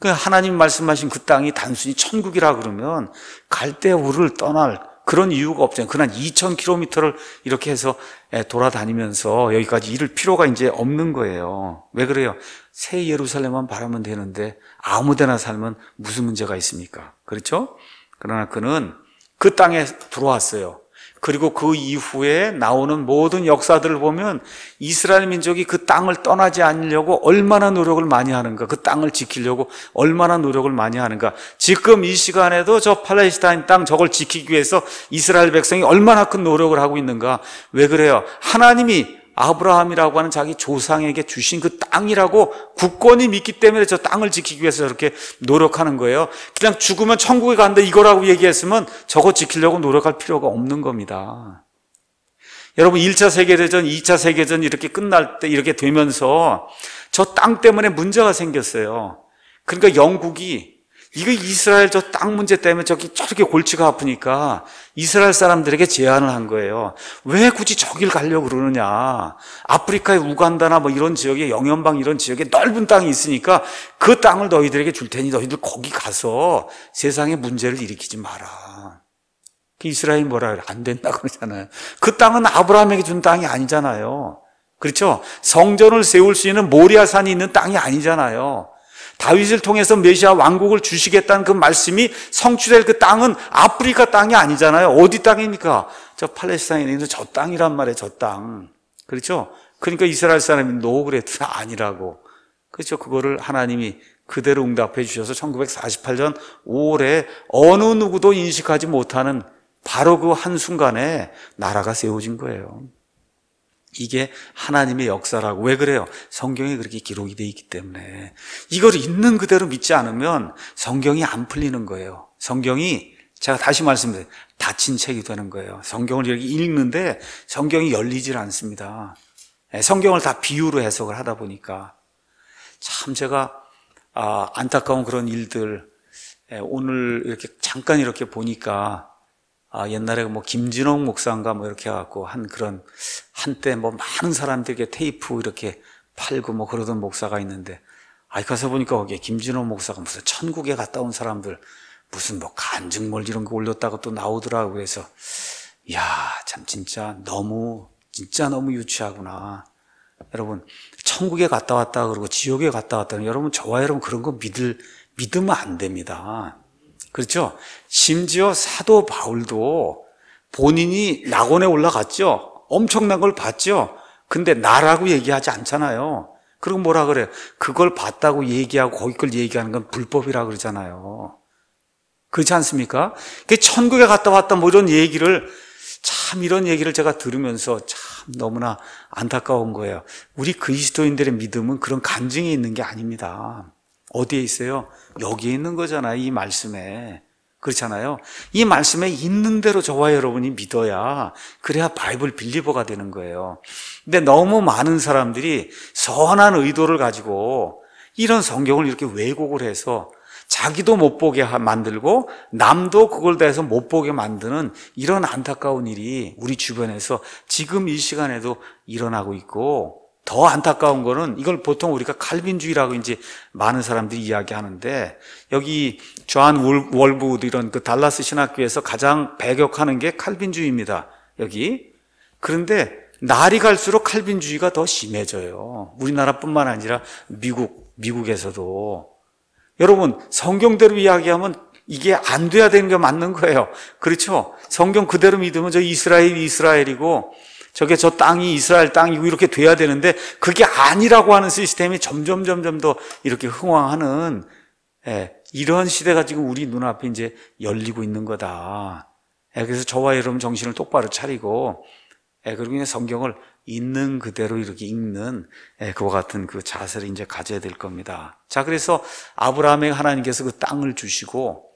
S1: 그 하나님 말씀하신 그 땅이 단순히 천국이라 그러면 갈대우를 떠날 그런 이유가 없잖아요. 그난 2,000km를 이렇게 해서 예, 돌아다니면서 여기까지 이를 필요가 이제 없는 거예요. 왜 그래요? 새 예루살렘만 바라면 되는데 아무 데나 살면 무슨 문제가 있습니까? 그렇죠? 그러나 그는 그 땅에 들어왔어요. 그리고 그 이후에 나오는 모든 역사들을 보면 이스라엘 민족이 그 땅을 떠나지 않으려고 얼마나 노력을 많이 하는가, 그 땅을 지키려고 얼마나 노력을 많이 하는가. 지금 이 시간에도 저 팔레스타인 땅 저걸 지키기 위해서 이스라엘 백성이 얼마나 큰 노력을 하고 있는가. 왜 그래요? 하나님이 아브라함이라고 하는 자기 조상에게 주신 그 땅이라고 국권이 믿기 때문에 저 땅을 지키기 위해서 저렇게 노력하는 거예요. 그냥 죽으면 천국에 간다 이거라고 얘기했으면 저거 지키려고 노력할 필요가 없는 겁니다. 여러분 1차 세계대전, 2차 세계전 대 이렇게 끝날 때 이렇게 되면서 저 땅 때문에 문제가 생겼어요. 그러니까 영국이 이거 이스라엘 저 땅 문제 때문에 저기 저렇게 골치가 아프니까 이스라엘 사람들에게 제안을 한 거예요. 왜 굳이 저길 가려고 그러느냐. 아프리카의 우간다나 뭐 이런 지역에 영연방 이런 지역에 넓은 땅이 있으니까 그 땅을 너희들에게 줄 테니 너희들 거기 가서 세상에 문제를 일으키지 마라. 그 이스라엘 뭐라 그래. 안 된다 그러잖아요. 그 땅은 아브라함에게 준 땅이 아니잖아요. 그렇죠? 성전을 세울 수 있는 모리아산이 있는 땅이 아니잖아요. 다윗을 통해서 메시아 왕국을 주시겠다는 그 말씀이 성취될 그 땅은 아프리카 땅이 아니잖아요. 어디 땅입니까? 저팔레스타인에 있는 저 땅이란 말이에요. 저 땅. 그렇죠? 그러니까 이스라엘 사람이 노그레트니 아니라고. 그렇죠? 그거를 하나님이 그대로 응답해 주셔서 1948년 5월에 어느 누구도 인식하지 못하는 바로 그 한순간에 나라가 세워진 거예요. 이게 하나님의 역사라고. 왜 그래요? 성경에 그렇게 기록이 돼 있기 때문에. 이걸 있는 그대로 믿지 않으면 성경이 안 풀리는 거예요. 성경이 제가 다시 말씀드려요. 닫힌 책이 되는 거예요. 성경을 이렇게 읽는데 성경이 열리질 않습니다. 예, 성경을 다 비유로 해석을 하다 보니까 참 제가 아, 안타까운 그런 일들 예, 오늘 이렇게 잠깐 이렇게 보니까 아, 옛날에 뭐 김진홍 목사인가 뭐 이렇게 해갖고 한 그런 한때 뭐 많은 사람들에게 테이프 이렇게 팔고 뭐 그러던 목사가 있는데 아이 가서 보니까 거기에 김진홍 목사가 무슨 천국에 갔다 온 사람들 무슨 뭐 간증물 이런 거 올렸다고 또 나오더라고 그래서 야참 진짜 너무 진짜 너무 유치하구나 여러분 천국에 갔다 왔다 그러고 지옥에 갔다 왔다는 여러분 저와 여러분 그런 거 믿을 믿으면 안 됩니다. 그렇죠? 심지어 사도 바울도 본인이 낙원에 올라갔죠? 엄청난 걸 봤죠? 근데 나라고 얘기하지 않잖아요. 그럼 뭐라 그래요? 그걸 봤다고 얘기하고 거기 걸 얘기하는 건 불법이라 그러잖아요. 그렇지 않습니까? 그 천국에 갔다 왔다 뭐 이런 얘기를 참 이런 얘기를 제가 들으면서 참 너무나 안타까운 거예요. 우리 그리스도인들의 믿음은 그런 간증이 있는 게 아닙니다. 어디에 있어요? 여기에 있는 거잖아요. 이 말씀에. 그렇잖아요. 이 말씀에 있는 대로 저와 여러분이 믿어야 그래야 바이블 빌리버가 되는 거예요. 근데 너무 많은 사람들이 선한 의도를 가지고 이런 성경을 이렇게 왜곡을 해서 자기도 못 보게 만들고 남도 그걸 대해서 못 보게 만드는 이런 안타까운 일이 우리 주변에서 지금 이 시간에도 일어나고 있고 더 안타까운 거는 이걸 보통 우리가 칼빈주의라고 이제 많은 사람들이 이야기하는데 여기 조한 월브드 이런 그 달라스 신학교에서 가장 배격하는 게 칼빈주의입니다. 여기. 그런데 날이 갈수록 칼빈주의가 더 심해져요. 우리나라뿐만 아니라 미국, 미국에서도. 여러분, 성경대로 이야기하면 이게 안 돼야 되는 게 맞는 거예요. 그렇죠? 성경 그대로 믿으면 저 이스라엘, 이스라엘이고 저게 저 땅이 이스라엘 땅이고 이렇게 돼야 되는데 그게 아니라고 하는 시스템이 점점 점점 더 이렇게 흥황하는 예, 이런 시대가 지금 우리 눈앞에 이제 열리고 있는 거다. 예, 그래서 저와 여러분 정신을 똑바로 차리고 예, 그리고 그냥 성경을 있는 그대로 이렇게 읽는 예, 그와 같은 그 자세를 이제 가져야 될 겁니다. 자, 그래서 아브라함의 하나님께서 그 땅을 주시고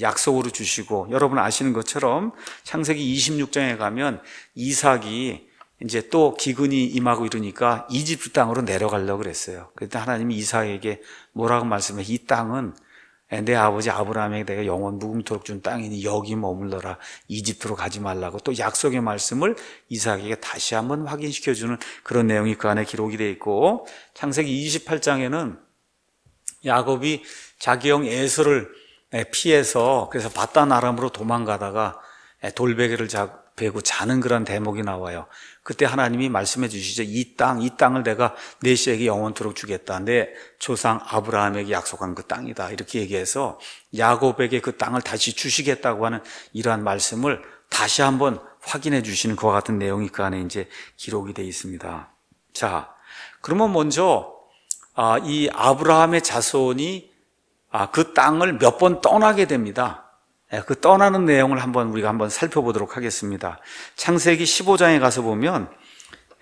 S1: 약속으로 주시고 여러분 아시는 것처럼 창세기 26장에 가면 이삭이 이제 또 기근이 임하고 이러니까 이집트 땅으로 내려가려고 그랬어요. 그때 하나님이 이삭에게 뭐라고 말씀해? 이 땅은 내 아버지 아브라함에게 내가 영원 무궁토록 준 땅이니 여기 머물러라 이집트로 가지 말라고 또 약속의 말씀을 이삭에게 다시 한번 확인시켜 주는 그런 내용이 그 안에 기록이 돼 있고 창세기 28장에는 야곱이 자기 형 에서를 예, 피해서 그래서 바단 아람으로 도망가다가 예, 돌베개를 자, 베고 자는 그런 대목이 나와요. 그때 하나님이 말씀해 주시죠. 이 땅, 이 땅을 내가 내 씨에게 영원토록 주겠다. 내 조상 아브라함에게 약속한 그 땅이다. 이렇게 얘기해서 야곱에게 그 땅을 다시 주시겠다고 하는 이러한 말씀을 다시 한번 확인해 주시는 것와 같은 내용이 그 안에 이제 기록이 되어 있습니다. 자, 그러면 먼저 아, 이 아브라함의 자손이 아, 그 땅을 몇 번 떠나게 됩니다. 예, 그 떠나는 내용을 한번 우리가 한번 살펴보도록 하겠습니다. 창세기 15장에 가서 보면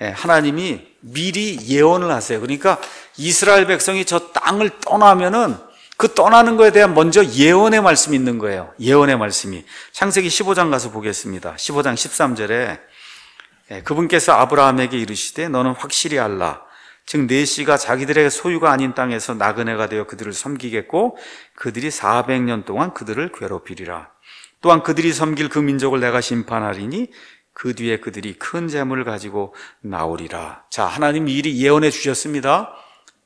S1: 예, 하나님이 미리 예언을 하세요. 그러니까 이스라엘 백성이 저 땅을 떠나면은 그 떠나는 거에 대한 먼저 예언의 말씀이 있는 거예요. 예언의 말씀이. 창세기 15장 가서 보겠습니다. 15장 13절에 예, 그분께서 아브라함에게 이르시되 너는 확실히 알라. 즉 내시가 자기들의 소유가 아닌 땅에서 나그네가 되어 그들을 섬기겠고 그들이 400년 동안 그들을 괴롭히리라. 또한 그들이 섬길 그 민족을 내가 심판하리니 그 뒤에 그들이 큰 재물을 가지고 나오리라. 자, 하나님 일이 예언해 주셨습니다.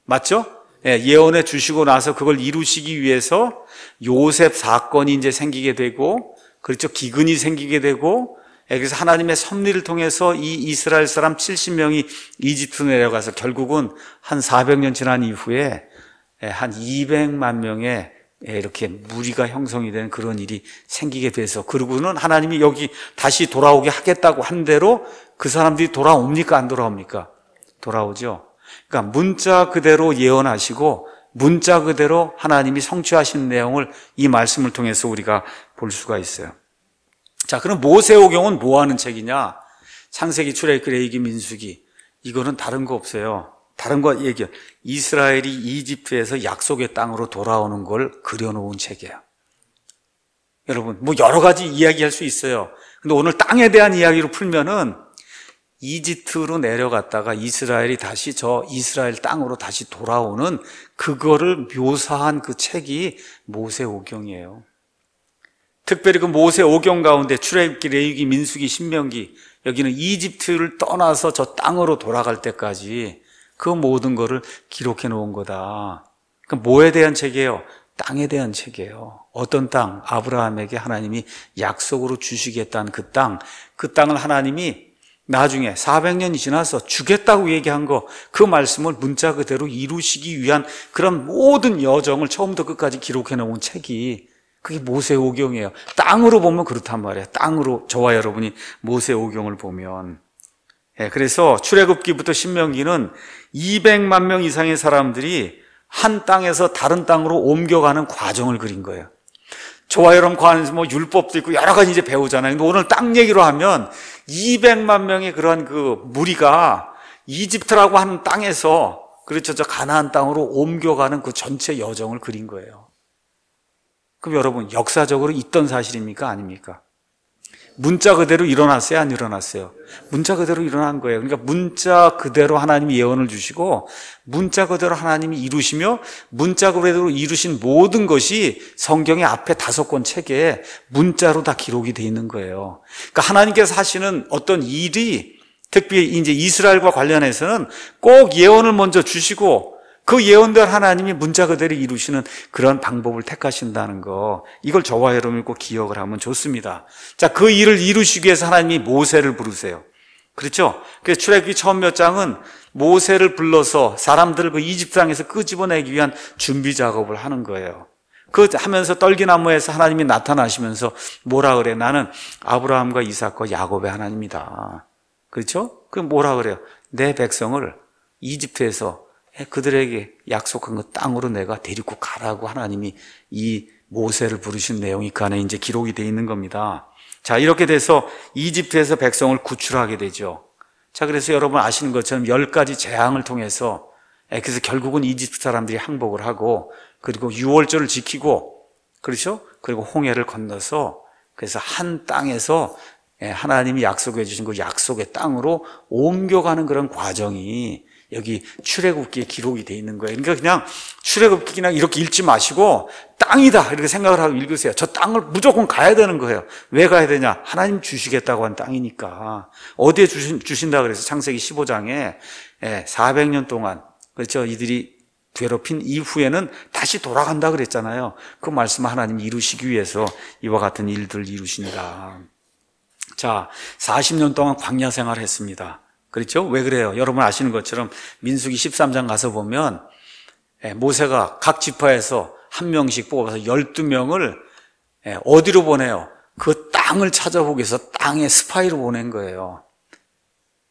S1: 맞죠? 예, 언해 주시고 나서 그걸 이루시기 위해서 요셉 사건이 이제 생기게 되고 그렇죠. 기근이 생기게 되고 예, 그래서 하나님의 섭리를 통해서 이 이스라엘 사람 70명이 이집트 내려가서 결국은 한 400년 지난 이후에 예, 한 200만 명의 예, 이렇게 무리가 형성이 되는 그런 일이 생기게 돼서 그리고는 하나님이 여기 다시 돌아오게 하겠다고 한 대로 그 사람들이 돌아옵니까 안 돌아옵니까? 돌아오죠. 그러니까 문자 그대로 예언하시고 문자 그대로 하나님이 성취하신 내용을 이 말씀을 통해서 우리가 볼 수가 있어요. 자, 그럼 모세오경은 뭐 하는 책이냐? 창세기, 출애굽 레이기, 민수기. 이거는 다른 거 없어요. 다른 거 얘기. 이스라엘이 이집트에서 약속의 땅으로 돌아오는 걸 그려놓은 책이에요. 여러분, 뭐 여러 가지 이야기할 수 있어요. 근데 오늘 땅에 대한 이야기로 풀면은 이집트로 내려갔다가 이스라엘이 다시 저 이스라엘 땅으로 다시 돌아오는 그거를 묘사한 그 책이 모세오경이에요. 특별히 그 모세 오경 가운데 출애굽기, 레위기, 민수기, 신명기 여기는 이집트를 떠나서 저 땅으로 돌아갈 때까지 그 모든 거를 기록해 놓은 거다. 그 뭐에 대한 책이에요? 땅에 대한 책이에요. 어떤 땅? 아브라함에게 하나님이 약속으로 주시겠다는 그 땅. 그 땅을 하나님이 나중에 400년이 지나서 주겠다고 얘기한 거, 그 말씀을 문자 그대로 이루시기 위한 그런 모든 여정을 처음부터 끝까지 기록해 놓은 책이 그게 모세 오경이에요. 땅으로 보면 그렇단 말이에요. 땅으로 저와 여러분이 모세 오경을 보면 예, 그래서 출애굽기부터 신명기는 200만 명 이상의 사람들이 한 땅에서 다른 땅으로 옮겨가는 과정을 그린 거예요. 저와 여러분 관해서 뭐 율법도 있고 여러 가지 이제 배우잖아요. 근데 오늘 땅 얘기로 하면 200만 명의 그러한 그 무리가 이집트라고 하는 땅에서 그렇죠. 저 가나안 땅으로 옮겨가는 그 전체 여정을 그린 거예요. 그럼 여러분 역사적으로 있던 사실입니까? 아닙니까? 문자 그대로 일어났어요? 안 일어났어요? 문자 그대로 일어난 거예요. 그러니까 문자 그대로 하나님이 예언을 주시고 문자 그대로 하나님이 이루시며 문자 그대로 이루신 모든 것이 성경의 앞에 다섯 권 책에 문자로 다 기록이 돼 있는 거예요. 그러니까 하나님께서 하시는 어떤 일이 특히 이제 이스라엘과 관련해서는 꼭 예언을 먼저 주시고 그예언들 하나님이 문자 그대로 이루시는 그런 방법을 택하신다는 거 이걸 저와 여러분이 꼭 기억을 하면 좋습니다. 자, 그 일을 이루시기 위해서 하나님이 모세를 부르세요. 그렇죠? 그래서 출애굽기 처음 몇 장은 모세를 불러서 사람들을 그 이집트 땅에서 끄집어내기 위한 준비 작업을 하는 거예요. 그 하면서 떨기나무에서 하나님이 나타나시면서 뭐라 그래? 나는 아브라함과 이삭과 야곱의 하나님이다. 그렇죠? 그 뭐라 그래요? 내 백성을 이집트에서 그들에게 약속한 그 땅으로 내가 데리고 가라고 하나님이 이 모세를 부르신 내용이 그 안에 이제 기록이 되어 있는 겁니다. 자, 이렇게 돼서 이집트에서 백성을 구출하게 되죠. 자, 그래서 여러분 아시는 것처럼 열 가지 재앙을 통해서 예, 그래서 결국은 이집트 사람들이 항복을 하고 그리고 유월절을 지키고 그렇죠? 그리고 홍해를 건너서 그래서 한 땅에서 예, 하나님이 약속해 주신 그 약속의 땅으로 옮겨가는 그런 과정이 여기 출애굽기에 기록이 돼 있는 거예요. 그러니까 그냥 출애굽기 그냥 이렇게 읽지 마시고 땅이다 이렇게 생각을 하고 읽으세요. 저 땅을 무조건 가야 되는 거예요. 왜 가야 되냐? 하나님 주시겠다고 한 땅이니까 어디에 주신 주신다 그래서 창세기 15장에 400년 예, 동안 그렇죠 이들이 괴롭힌 이후에는 다시 돌아간다 그랬잖아요. 그 말씀 하나님 이루시기 위해서 이와 같은 일들 이루신다. 자, 40년 동안 광야 생활을 했습니다. 그렇죠? 왜 그래요? 여러분 아시는 것처럼 민숙이 13장 가서 보면 예, 모세가 각 지파에서 한 명씩 뽑아서 12명을 예, 어디로 보내요? 그 땅을 찾아보기 위해서 땅에 스파이로 보낸 거예요.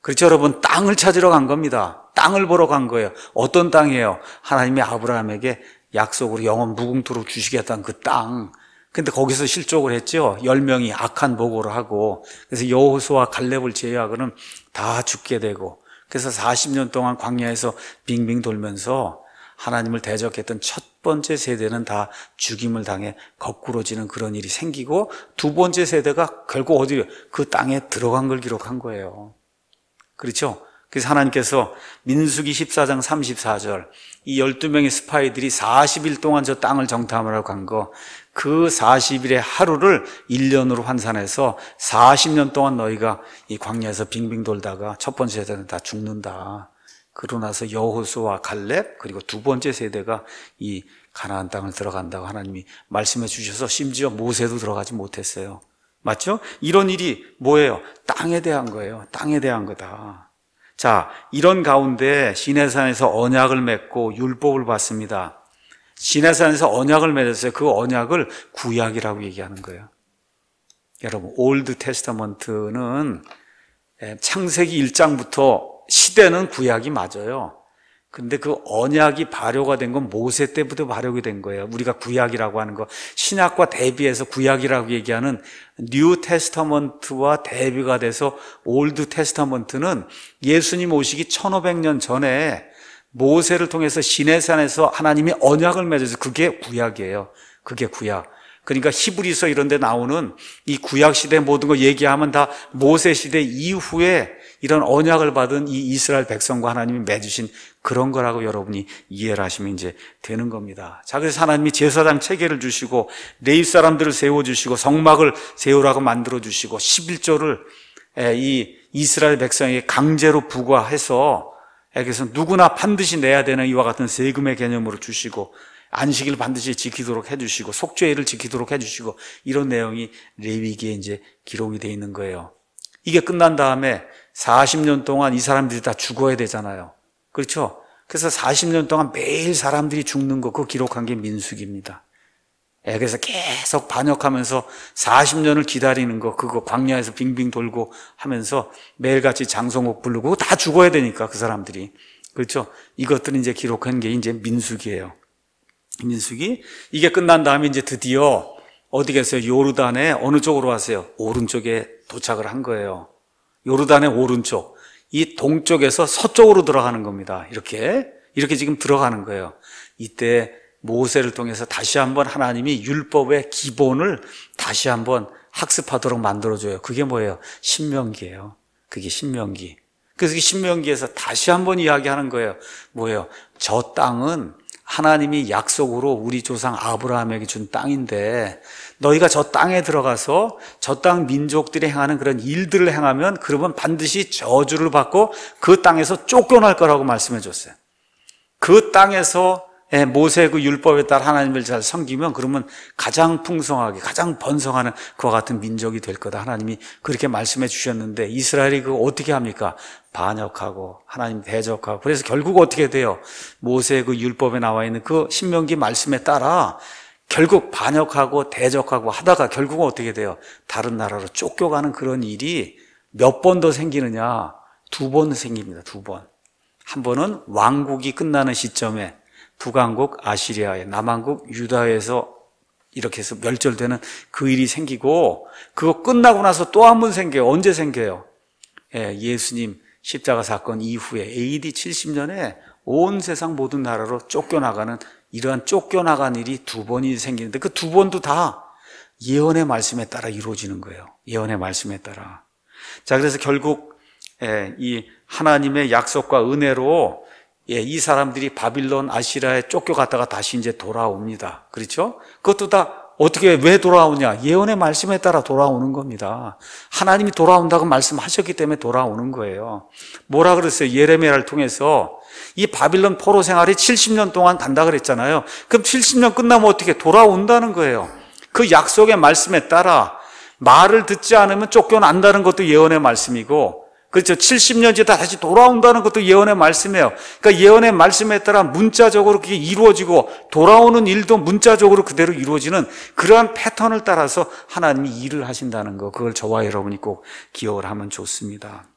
S1: 그렇죠, 여러분? 땅을 찾으러 간 겁니다. 땅을 보러 간 거예요. 어떤 땅이에요? 하나님이 아브라함에게 약속으로 영원 무궁토록 주시겠다는 그 땅. 근데 거기서 실족을 했죠. 10명이 악한 보고를 하고 그래서 여호수와 갈렙을 제외하고는 다 죽게 되고 그래서 40년 동안 광야에서 빙빙 돌면서 하나님을 대적했던 첫 번째 세대는 다 죽임을 당해 거꾸로지는 그런 일이 생기고 두 번째 세대가 결국 어디 그 땅에 들어간 걸 기록한 거예요. 그렇죠? 그래서 하나님께서 민수기 14장 34절 이 12명의 스파이들이 40일 동안 저 땅을 정탐하러 간거 그 40일의 하루를 1년으로 환산해서 40년 동안 너희가 이 광야에서 빙빙 돌다가 첫 번째 세대는 다 죽는다. 그러고 나서 여호수와 갈렙 그리고 두 번째 세대가 이 가나안 땅을 들어간다고 하나님이 말씀해 주셔서 심지어 모세도 들어가지 못했어요. 맞죠? 이런 일이 뭐예요? 땅에 대한 거예요. 땅에 대한 거다. 자, 이런 가운데 시내산에서 언약을 맺고 율법을 받습니다. 시내산에서 언약을 맺었어요. 그 언약을 구약이라고 얘기하는 거예요. 여러분, 올드 테스터먼트는 창세기 1장부터 시대는 구약이 맞아요. 근데 그 언약이 발효가 된 건 모세 때부터 발효가 된 거예요. 우리가 구약이라고 하는 거. 신약과 대비해서 구약이라고 얘기하는 뉴테스터먼트와 대비가 돼서 올드 테스터먼트는 예수님 오시기 1500년 전에 모세를 통해서 시내산에서 하나님이 언약을 맺어서 그게 구약이에요. 그게 구약. 그러니까 히브리서 이런 데 나오는 이 구약 시대 모든 거 얘기하면 다 모세 시대 이후에 이런 언약을 받은 이 이스라엘 백성과 하나님이 맺으신 그런 거라고 여러분이 이해를 하시면 이제 되는 겁니다. 자, 그래서 하나님이 제사장 체계를 주시고 레이 사람들을 세워주시고 성막을 세우라고 만들어주시고 11조를 이 이스라엘 백성에게 강제로 부과해서 그래서 누구나 반드시 내야 되는 이와 같은 세금의 개념으로 주시고 안식일 반드시 지키도록 해주시고 속죄일을 지키도록 해주시고 이런 내용이 레위기에 이제 기록이 되어 있는 거예요. 이게 끝난 다음에 40년 동안 이 사람들이 다 죽어야 되잖아요. 그렇죠? 그래서 40년 동안 매일 사람들이 죽는 거, 그 기록한 게 민숙입니다. 예, 그래서 계속 반역하면서 40년을 기다리는 거, 그거 광야에서 빙빙 돌고 하면서 매일같이 장성옥 부르고 다 죽어야 되니까, 그 사람들이. 그렇죠? 이것들을 이제 기록한 게 이제 민숙이에요. 민숙이. 이게 끝난 다음에 이제 드디어 어디 가세요? 요르단에 어느 쪽으로 왔어요? 오른쪽에 도착을 한 거예요. 요르단의 오른쪽, 이 동쪽에서 서쪽으로 들어가는 겁니다. 이렇게, 이렇게 지금 들어가는 거예요. 이때 모세를 통해서 다시 한번 하나님이 율법의 기본을 다시 한번 학습하도록 만들어줘요. 그게 뭐예요? 신명기예요. 그게 신명기. 그래서 신명기에서 다시 한번 이야기하는 거예요. 뭐예요? 저 땅은 하나님이 약속으로 우리 조상 아브라함에게 준 땅인데 너희가 저 땅에 들어가서 저 땅 민족들이 행하는 그런 일들을 행하면 그러면 반드시 저주를 받고 그 땅에서 쫓겨날 거라고 말씀해 줬어요. 그 땅에서 예, 모세그 율법에 따라 하나님을 잘 섬기면 그러면 가장 풍성하게 가장 번성하는 그와 같은 민족이 될 거다. 하나님이 그렇게 말씀해 주셨는데 이스라엘이 그 어떻게 합니까? 반역하고 하나님 대적하고 그래서 결국 어떻게 돼요? 모세그 율법에 나와 있는 그 신명기 말씀에 따라 결국 반역하고 대적하고 하다가 결국은 어떻게 돼요? 다른 나라로 쫓겨가는 그런 일이 몇 번 더 생기느냐? 두 번 생깁니다. 두 번. 한 번은 왕국이 끝나는 시점에 북왕국 아시리아에 남왕국 유다에서 이렇게 해서 멸절되는 그 일이 생기고 그거 끝나고 나서 또 한 번 생겨요. 언제 생겨요? 예, 수님 십자가 사건 이후에 AD 70년에 온 세상 모든 나라로 쫓겨나가는 이러한 쫓겨나간 일이 두 번이 생기는데 그 두 번도 다 예언의 말씀에 따라 이루어지는 거예요. 예언의 말씀에 따라. 자, 그래서 결국 예, 이 하나님의 약속과 은혜로 예, 이 사람들이 바빌론 아시라에 쫓겨갔다가 다시 이제 돌아옵니다. 그렇죠? 그것도 다 어떻게 왜 돌아오냐? 예언의 말씀에 따라 돌아오는 겁니다. 하나님이 돌아온다고 말씀하셨기 때문에 돌아오는 거예요. 뭐라 그랬어요? 예레미야를 통해서 이 바빌론 포로 생활이 70년 동안 간다 그랬잖아요. 그럼 70년 끝나면 어떻게 돌아온다는 거예요. 그 약속의 말씀에 따라 말을 듣지 않으면 쫓겨난다는 것도 예언의 말씀이고 그렇죠. 70년 뒤에 다시 돌아온다는 것도 예언의 말씀이에요. 그러니까 예언의 말씀에 따라 문자적으로 그게 이루어지고 돌아오는 일도 문자적으로 그대로 이루어지는 그러한 패턴을 따라서 하나님이 일을 하신다는 거 그걸 저와 여러분이 꼭 기억을 하면 좋습니다.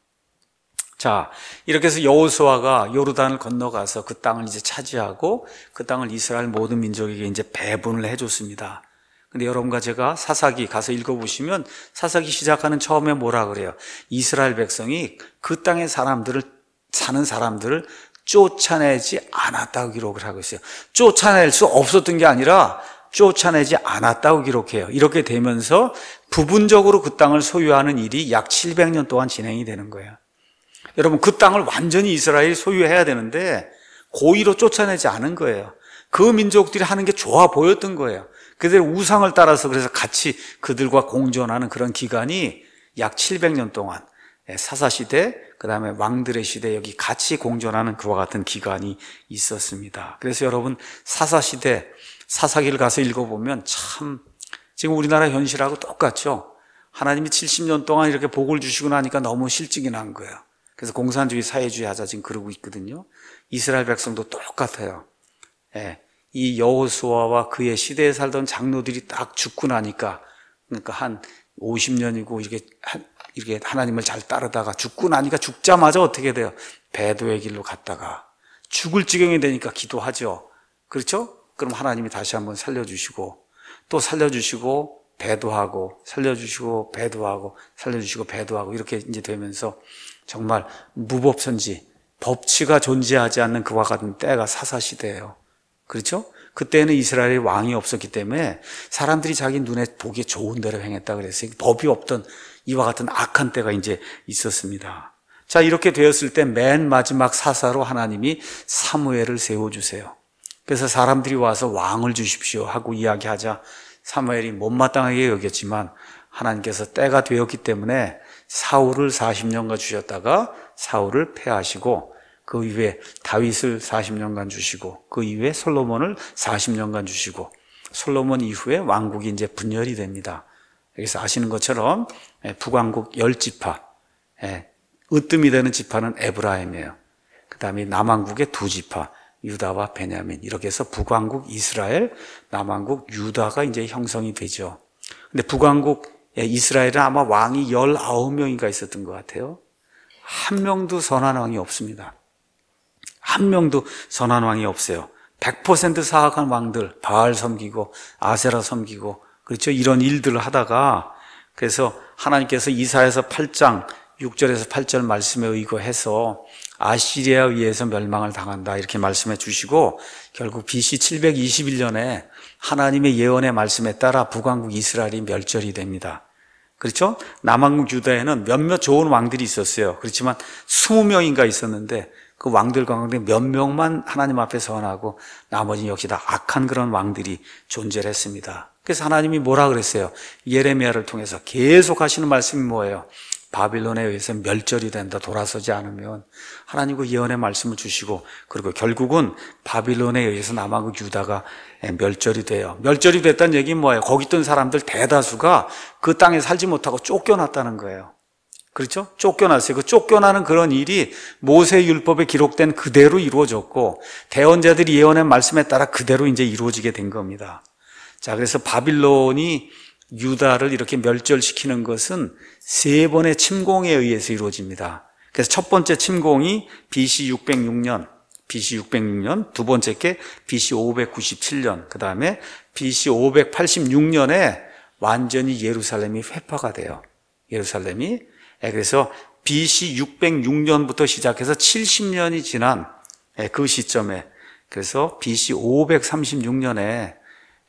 S1: 자, 이렇게 해서 여호수아가 요르단을 건너가서 그 땅을 이제 차지하고 그 땅을 이스라엘 모든 민족에게 이제 배분을 해 줬습니다. 근데 여러분과 제가 사사기 가서 읽어보시면 사사기 시작하는 처음에 뭐라 그래요? 이스라엘 백성이 그 땅의 사람들을 사는 사람들을 쫓아내지 않았다고 기록을 하고 있어요. 쫓아낼 수 없었던 게 아니라 쫓아내지 않았다고 기록해요. 이렇게 되면서 부분적으로 그 땅을 소유하는 일이 약 700년 동안 진행이 되는 거예요. 여러분 그 땅을 완전히 이스라엘이 소유해야 되는데 고의로 쫓아내지 않은 거예요. 그 민족들이 하는 게 좋아 보였던 거예요. 그들의 우상을 따라서 그래서 같이 그들과 공존하는 그런 기간이 약 700년 동안 예, 사사시대, 그 다음에 왕들의 시대 여기 같이 공존하는 그와 같은 기간이 있었습니다. 그래서 여러분 사사시대, 사사기를 가서 읽어보면 참 지금 우리나라 현실하고 똑같죠. 하나님이 70년 동안 이렇게 복을 주시고 나니까 너무 실증이 난 거예요. 그래서 공산주의, 사회주의 하자 지금 그러고 있거든요. 이스라엘 백성도 똑같아요. 예. 이 여호수아와 그의 시대에 살던 장로들이 딱 죽고 나니까 그러니까 한 50년이고 이렇게 이렇게 하나님을 잘 따르다가 죽고 나니까 죽자마자 어떻게 돼요? 배도의 길로 갔다가 죽을 지경이 되니까 기도하죠. 그렇죠? 그럼 하나님이 다시 한번 살려주시고 또 살려주시고 배도하고 살려주시고 배도하고 살려주시고 배도하고 이렇게 이제 되면서 정말 무법선지 법치가 존재하지 않는 그와 같은 때가 사사시대예요. 그렇죠? 그때는 이스라엘의 왕이 없었기 때문에 사람들이 자기 눈에 보기 좋은 대로 행했다 그랬어요. 법이 없던 이와 같은 악한 때가 이제 있었습니다. 자, 이렇게 되었을 때 맨 마지막 사사로 하나님이 사무엘을 세워주세요. 그래서 사람들이 와서 왕을 주십시오 하고 이야기하자 사무엘이 못마땅하게 여겼지만 하나님께서 때가 되었기 때문에 사울을 40년간 주셨다가 사울을 패하시고 그 이후에 다윗을 40년간 주시고 그 이후에 솔로몬을 40년간 주시고 솔로몬 이후에 왕국이 이제 분열이 됩니다. 여기서 아시는 것처럼 예, 북왕국 열 지파, 예, 으뜸이 되는 지파는 에브라임이에요. 그 다음에 남왕국의 두 지파, 유다와 베냐민 이렇게 해서 북왕국 이스라엘, 남왕국 유다가 이제 형성이 되죠. 근데 북왕국 예, 이스라엘은 아마 왕이 19명인가 있었던 것 같아요. 한 명도 선한 왕이 없습니다. 한 명도 선한 왕이 없어요. 100% 사악한 왕들, 바알 섬기고, 아세라 섬기고, 그렇죠? 이런 일들을 하다가, 그래서 하나님께서 이사에서 8장, 6절에서 8절 말씀에 의거해서 아시리아에 의해서 멸망을 당한다 이렇게 말씀해 주시고 결국 BC 721년에 하나님의 예언의 말씀에 따라 북왕국 이스라엘이 멸절이 됩니다. 그렇죠? 남한국 유다에는 몇몇 좋은 왕들이 있었어요. 그렇지만 20명인가 있었는데 그 왕들 가운데 몇 명만 하나님 앞에 서원하고 나머지 역시 다 악한 그런 왕들이 존재를 했습니다. 그래서 하나님이 뭐라 그랬어요? 예레미야를 통해서 계속 하시는 말씀이 뭐예요? 바빌론에 의해서 멸절이 된다, 돌아서지 않으면 하나님 그 예언의 말씀을 주시고 그리고 결국은 바빌론에 의해서 남아그 유다가 예, 멸절이 돼요. 멸절이 됐다는 얘기는 뭐예요? 거기 있던 사람들 대다수가 그 땅에 살지 못하고 쫓겨났다는 거예요. 그렇죠? 쫓겨났어요. 그 쫓겨나는 그런 일이 모세 율법에 기록된 그대로 이루어졌고 대원자들이 예언의 말씀에 따라 그대로 이제 이루어지게 된 겁니다. 자, 그래서 바빌론이 유다를 이렇게 멸절시키는 것은 세 번의 침공에 의해서 이루어집니다. 그래서 첫 번째 침공이 BC 606년, BC 606년, 두 번째 게 BC 597년, 그 다음에 BC 586년에 완전히 예루살렘이 회파가 돼요. 예루살렘이. 예, 그래서 BC 606년부터 시작해서 70년이 지난 예, 그 시점에 그래서 BC 536년에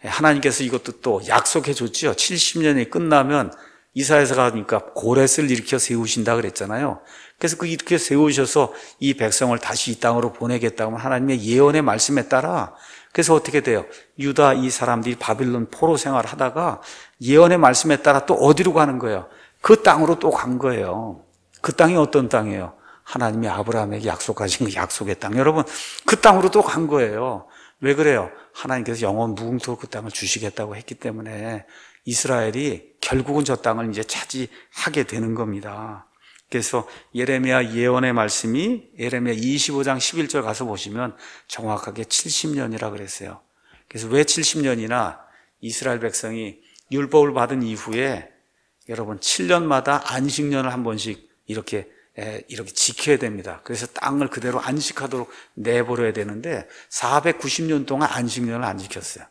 S1: 예, 하나님께서 이것도 또 약속해 줬지요. 70년이 끝나면 이사에서 가니까 고렛을 일으켜 세우신다 그랬잖아요. 그래서 그 일으켜 세우셔서 이 백성을 다시 이 땅으로 보내겠다고 하나님의 예언의 말씀에 따라 그래서 어떻게 돼요? 유다 이 사람들이 바빌론 포로 생활 하다가 예언의 말씀에 따라 또 어디로 가는 거예요? 그 땅으로 또 간 거예요. 그 땅이 어떤 땅이에요? 하나님이 아브라함에게 약속하신 그 약속의 땅. 여러분, 그 땅으로 또 간 거예요. 왜 그래요? 하나님께서 영원 무궁토록 그 땅을 주시겠다고 했기 때문에 이스라엘이 결국은 저 땅을 이제 차지하게 되는 겁니다. 그래서 예레미야 예언의 말씀이 예레미야 25장 11절 가서 보시면 정확하게 70년이라 그랬어요. 그래서 왜 70년이나 이스라엘 백성이 율법을 받은 이후에 여러분 7년마다 안식년을 한 번씩 이렇게 예, 이렇게 지켜야 됩니다. 그래서 땅을 그대로 안식하도록 내버려야 되는데 490년 동안 안식년을 안 지켰어요.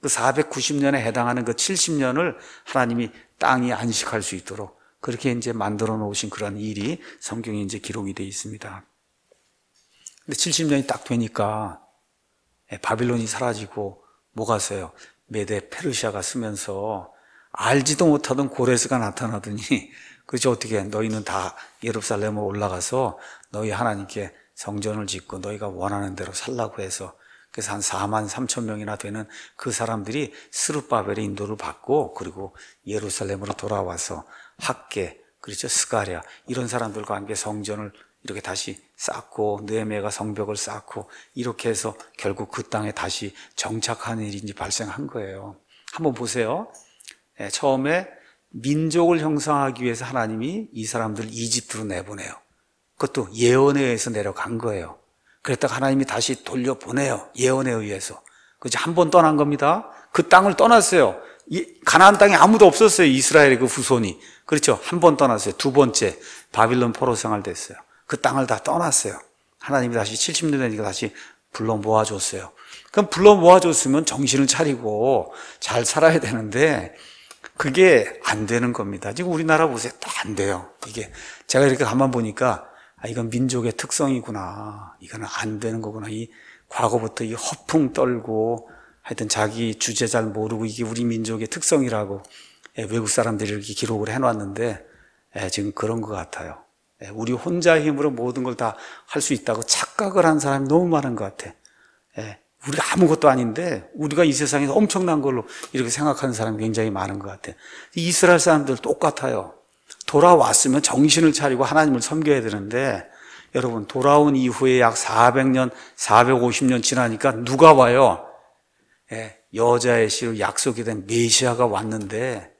S1: 그 490년에 해당하는 그 70년을 하나님이 땅이 안식할 수 있도록 그렇게 이제 만들어 놓으신 그런 일이 성경에 이제 기록이 되어 있습니다. 근데 70년이 딱 되니까 예, 바빌론이 사라지고 뭐가 써요? 메데 페르시아가 쓰면서 알지도 못하던 고레스가 나타나더니 그저 어떻게 너희는 다 예루살렘으로 올라가서 너희 하나님께 성전을 짓고 너희가 원하는 대로 살라고 해서 그래서 한 4만 3천 명이나 되는 그 사람들이 스룹바벨의 인도를 받고 그리고 예루살렘으로 돌아와서 학계 그렇죠 스가랴 이런 사람들과 함께 성전을 이렇게 다시 쌓고 느헤메가 성벽을 쌓고 이렇게 해서 결국 그 땅에 다시 정착하는 일이 발생한 거예요. 한번 보세요. 네, 처음에 민족을 형성하기 위해서 하나님이 이 사람들을 이집트로 내보내요. 그것도 예언에 의해서 내려간 거예요. 그랬다가 하나님이 다시 돌려보내요. 예언에 의해서. 그지 한 번 떠난 겁니다. 그 땅을 떠났어요. 가나안 땅에 아무도 없었어요. 이스라엘의 그 후손이. 그렇죠. 한 번 떠났어요. 두 번째 바빌론 포로 생활 됐어요. 그 땅을 다 떠났어요. 하나님이 다시 70년 되니까 다시 불러 모아줬어요. 그럼 불러 모아줬으면 정신을 차리고 잘 살아야 되는데 그게 안 되는 겁니다. 지금 우리나라 보세요. 다안 돼요. 이게 제가 이렇게 가만 보니까 아, 이건 민족의 특성이구나. 이거는 안 되는 거구나. 이 과거부터 이 허풍 떨고 하여튼 자기 주제 잘 모르고 이게 우리 민족의 특성이라고 예, 외국 사람들이 이렇게 기록을 해놨는데 예, 지금 그런 것 같아요. 예, 우리 혼자 힘으로 모든 걸 다 할 수 있다고 착각을 한 사람이 너무 많은 것 같아. 예, 우리가 아무것도 아닌데 우리가 이 세상에서 엄청난 걸로 이렇게 생각하는 사람이 굉장히 많은 것 같아요. 이스라엘 사람들 똑같아요. 돌아왔으면 정신을 차리고 하나님을 섬겨야 되는데 여러분 돌아온 이후에 약 400년, 450년 지나니까 누가 와요? 예, 여자의 씨로 약속이 된 메시아가 왔는데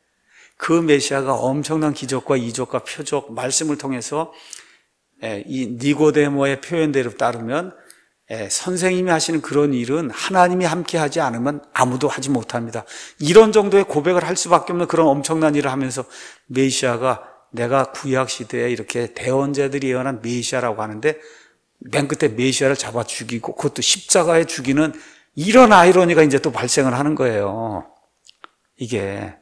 S1: 그 메시아가 엄청난 기적과 이적과 표적 말씀을 통해서 예, 이 니고데모의 표현대로 따르면 예, 선생님이 하시는 그런 일은 하나님이 함께 하지 않으면 아무도 하지 못합니다. 이런 정도의 고백을 할 수밖에 없는 그런 엄청난 일을 하면서 메시아가 내가 구약 시대에 이렇게 대원자들이 예언한 메시아라고 하는데 맨 끝에 메시아를 잡아 죽이고 그것도 십자가에 죽이는 이런 아이러니가 이제 또 발생을 하는 거예요. 이게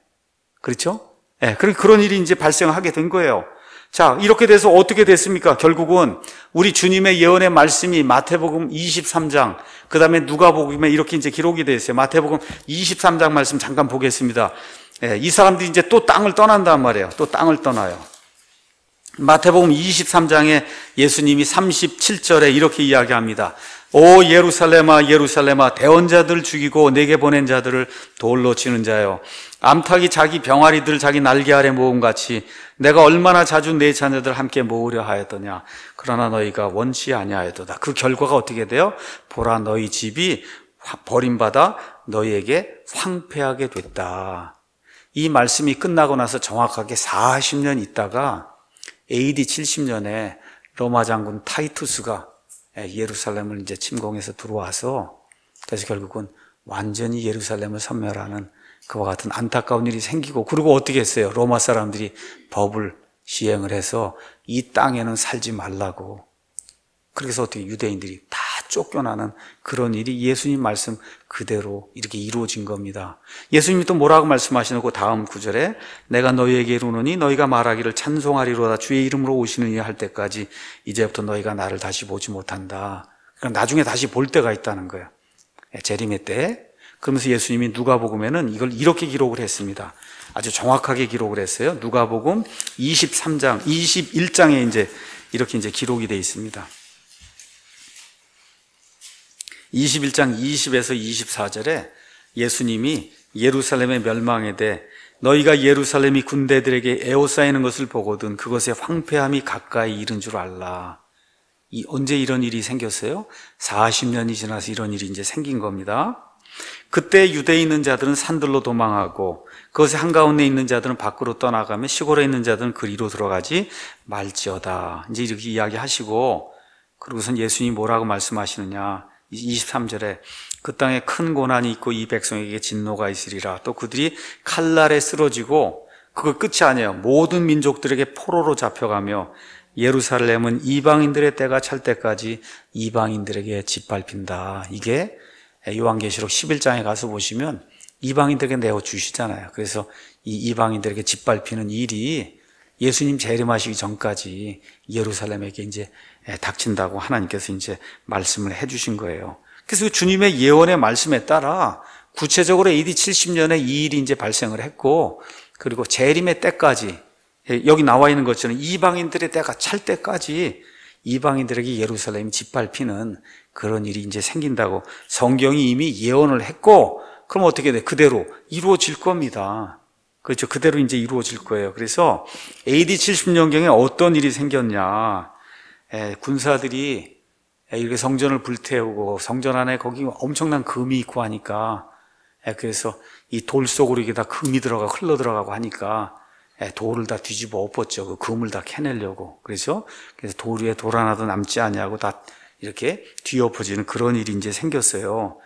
S1: 그렇죠? 예, 네, 그런 그런 일이 이제 발생하게 된 거예요. 자, 이렇게 돼서 어떻게 됐습니까? 결국은 우리 주님의 예언의 말씀이 마태복음 23장, 그 다음에 누가복음에 이렇게 이제 기록이 되어 있어요. 마태복음 23장 말씀 잠깐 보겠습니다. 예, 이 사람들이 이제 또 땅을 떠난단 말이에요. 또 땅을 떠나요. 마태복음 23장에 예수님이 37절에 이렇게 이야기합니다. 오 예루살렘아 예루살렘아 대원자들 죽이고 내게 보낸 자들을 돌로 치는 자요 암탉이 자기 병아리들 자기 날개 아래 모음같이 내가 얼마나 자주 내 자녀들 함께 모으려 하였더냐. 그러나 너희가 원치 아니하였도다. 그 결과가 어떻게 돼요? 보라 너희 집이 버림받아 너희에게 황폐하게 됐다. 이 말씀이 끝나고 나서 정확하게 40년 있다가 AD 70년에 로마 장군 타이투스가 예, 예루살렘을 이제 침공해서 들어와서 그래서 결국은 완전히 예루살렘을 섬멸하는 그와 같은 안타까운 일이 생기고 그리고 어떻게 했어요? 로마 사람들이 법을 시행을 해서 이 땅에는 살지 말라고 그래서 어떻게 유대인들이 다 쫓겨나는 그런 일이 예수님 말씀 그대로 이렇게 이루어진 겁니다. 예수님이 또 뭐라고 말씀하시는 그 다음 구절에 내가 너희에게 이르노니 너희가 말하기를 찬송하리로다 주의 이름으로 오시느니 할 때까지 이제부터 너희가 나를 다시 보지 못한다. 그럼 그러니까 나중에 다시 볼 때가 있다는 거예요. 예, 재림의 때 그러면서 예수님이 누가복음에는 이걸 이렇게 기록을 했습니다. 아주 정확하게 기록을 했어요. 누가복음 23장, 21장에 이제 이렇게 이제 기록이 되어 있습니다. 21장 20에서 24절에 예수님이 예루살렘의 멸망에 대해 너희가 예루살렘이 군대들에게 에워싸이는 것을 보거든 그것의 황폐함이 가까이 이른 줄 알라. 이 언제 이런 일이 생겼어요? 40년이 지나서 이런 일이 이제 생긴 겁니다. 그때 유대에 있는 자들은 산들로 도망하고 그것의 한가운데 있는 자들은 밖으로 떠나가며 시골에 있는 자들은 그리로 들어가지 말지어다. 이제 이렇게 이야기하시고 그리고선 예수님이 뭐라고 말씀하시느냐. 23절에 그 땅에 큰 고난이 있고 이 백성에게 진노가 있으리라. 또 그들이 칼날에 쓰러지고 그거 끝이 아니에요. 모든 민족들에게 포로로 잡혀가며 예루살렘은 이방인들의 때가 찰 때까지 이방인들에게 짓밟힌다. 이게 예, 요한계시록 11장에 가서 보시면 이방인들에게 내어 주시잖아요. 그래서 이 이방인들에게 짓밟히는 일이 예수님 재림하시기 전까지 예루살렘에게 이제 예, 닥친다고 하나님께서 이제 말씀을 해 주신 거예요. 그래서 그 주님의 예언의 말씀에 따라 구체적으로 AD 70년에 이 일이 이제 발생을 했고 그리고 재림의 때까지 예, 여기 나와 있는 것처럼 이방인들의 때가 찰 때까지 이방인들에게 예루살렘이 짓밟히는 그런 일이 이제 생긴다고 성경이 이미 예언을 했고 그럼 어떻게 돼? 그대로 이루어질 겁니다. 그렇죠. 그대로 이제 이루어질 거예요. 그래서 AD 70년경에 어떤 일이 생겼냐. 에, 군사들이 이렇게 성전을 불태우고 성전 안에 거기 엄청난 금이 있고 하니까 에, 그래서 이 돌 속으로 이게 다 금이 들어가 흘러 들어가고 하니까 예, 돌을 다 뒤집어 엎었죠. 그 금을 다 캐내려고. 그렇죠? 그래서 돌 위에 돌 하나도 남지 않냐고 다 이렇게 뒤엎어지는 그런 일이 이제 생겼어요.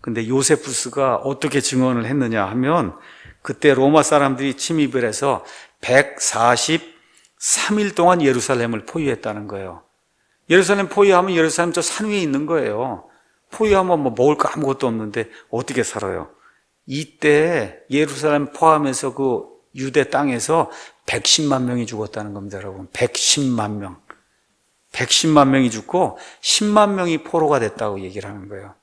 S1: 근데 요세푸스가 어떻게 증언을 했느냐 하면 그때 로마 사람들이 침입을 해서 143일 동안 예루살렘을 포위했다는 거예요. 예루살렘 포위하면 예루살렘 저 산 위에 있는 거예요. 포위하면 뭐 먹을 거 아무것도 없는데 어떻게 살아요? 이때 예루살렘 포함해서 그 유대 땅에서 110만 명이 죽었다는 겁니다, 여러분. 110만 명. 110만 명이 죽고 10만 명이 포로가 됐다고 얘기를 하는 거예요.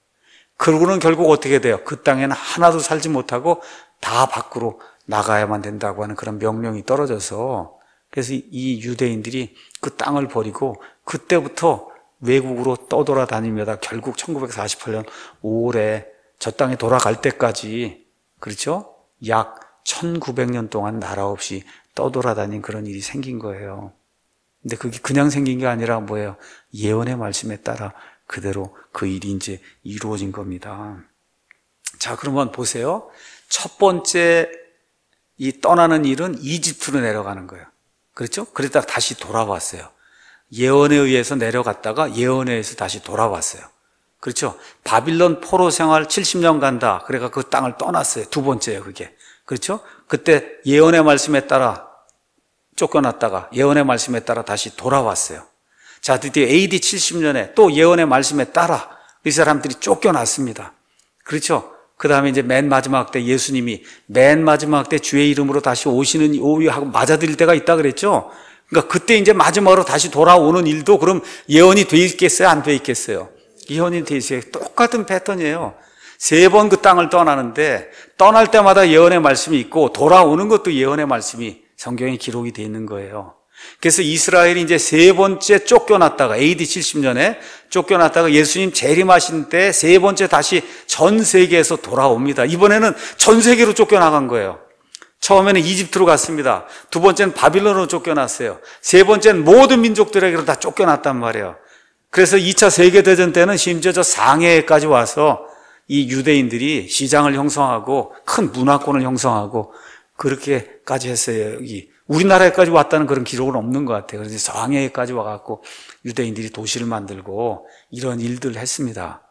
S1: 그러고는 결국 어떻게 돼요? 그 땅에는 하나도 살지 못하고 다 밖으로 나가야만 된다고 하는 그런 명령이 떨어져서 그래서 이 유대인들이 그 땅을 버리고 그때부터 외국으로 떠돌아다니며다 결국 1948년 5월에 저 땅에 돌아갈 때까지 그렇죠? 약 1900년 동안 나라 없이 떠돌아다닌 그런 일이 생긴 거예요. 근데 그게 그냥 생긴 게 아니라 뭐예요? 예언의 말씀에 따라 그대로 그 일이 이제 이루어진 겁니다. 자, 그러면 보세요. 첫 번째 이 떠나는 일은 이집트로 내려가는 거예요. 그렇죠? 그랬다가 다시 돌아왔어요. 예언에 의해서 내려갔다가 예언에 의해서 다시 돌아왔어요. 그렇죠? 바빌론 포로 생활 70년 간다. 그래가 그 땅을 떠났어요. 두 번째예요, 그게. 그렇죠? 그때 예언의 말씀에 따라 쫓겨났다가 예언의 말씀에 따라 다시 돌아왔어요. 자, 드디어 AD 70년에 또 예언의 말씀에 따라 이 사람들이 쫓겨났습니다. 그렇죠? 그 다음에 이제 맨 마지막 때 예수님이 맨 마지막 때 주의 이름으로 다시 오시는 오유하고 맞아들일 때가 있다 그랬죠? 그러니까 그때 이제 마지막으로 다시 돌아오는 일도 그럼 예언이 돼 있겠어요? 안 돼 있겠어요? 예언이 돼 있어요. 똑같은 패턴이에요. 세번그 땅을 떠나는데 떠날 때마다 예언의 말씀이 있고 돌아오는 것도 예언의 말씀이 성경에 기록이 되어 있는 거예요. 그래서 이스라엘이 이제 세 번째 쫓겨났다가 AD 70년에 쫓겨났다가 예수님 재림하신 때 세 번째 다시 전 세계에서 돌아옵니다. 이번에는 전 세계로 쫓겨나간 거예요. 처음에는 이집트로 갔습니다. 두 번째는 바빌론으로 쫓겨났어요. 세 번째는 모든 민족들에게로 다 쫓겨났단 말이에요. 그래서 2차 세계대전 때는 심지어 저 상해까지 와서 이 유대인들이 시장을 형성하고 큰 문화권을 형성하고 그렇게까지 했어요. 여기 우리나라에까지 왔다는 그런 기록은 없는 것 같아요. 그래서 서양에까지 와갖고 유대인들이 도시를 만들고 이런 일들을 했습니다.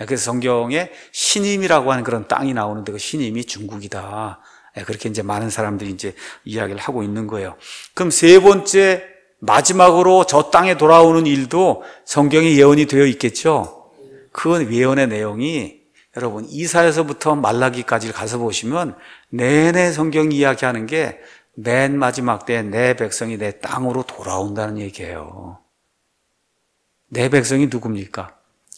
S1: 예, 그래서 성경에 신임이라고 하는 그런 땅이 나오는데 그 신임이 중국이다. 예, 그렇게 이제 많은 사람들이 이제 이야기를 하고 있는 거예요. 그럼 세 번째 마지막으로 저 땅에 돌아오는 일도 성경에 예언이 되어 있겠죠. 그 예언의 내용이 여러분 이사에서부터 말라기까지를 가서 보시면 내내 성경 이야기하는 게 맨 마지막 때 내 백성이 내 땅으로 돌아온다는 얘기예요. 내 백성이 누굽니까?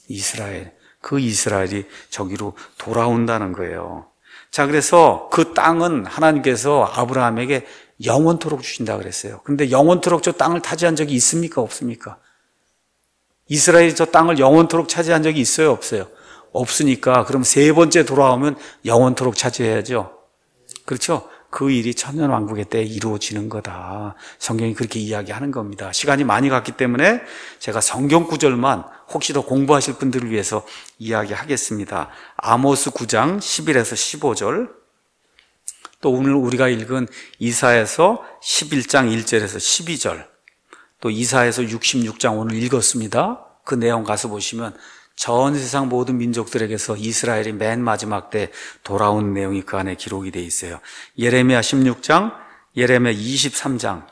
S1: 이스라엘. 그 이스라엘이 저기로 돌아온다는 거예요. 자, 그래서 그 땅은 하나님께서 아브라함에게 영원토록 주신다 그랬어요. 근데 영원토록 저 땅을 차지한 적이 있습니까? 없습니까? 이스라엘이 저 땅을 영원토록 차지한 적이 있어요? 없어요? 없으니까 그럼 세 번째 돌아오면 영원토록 차지해야죠. 그렇죠? 그 일이 천년왕국의 때 이루어지는 거다. 성경이 그렇게 이야기하는 겁니다. 시간이 많이 갔기 때문에 제가 성경 구절만 혹시 더 공부하실 분들을 위해서 이야기하겠습니다. 아모스 9장 11에서 15절. 또 오늘 우리가 읽은 이사에서 11장 1절에서 12절. 또 이사에서 66장 오늘 읽었습니다. 그 내용 가서 보시면 전 세상 모든 민족들에게서 이스라엘이 맨 마지막 때 돌아온 내용이 그 안에 기록이 돼 있어요. 예레미야 16장, 예레미야 23장,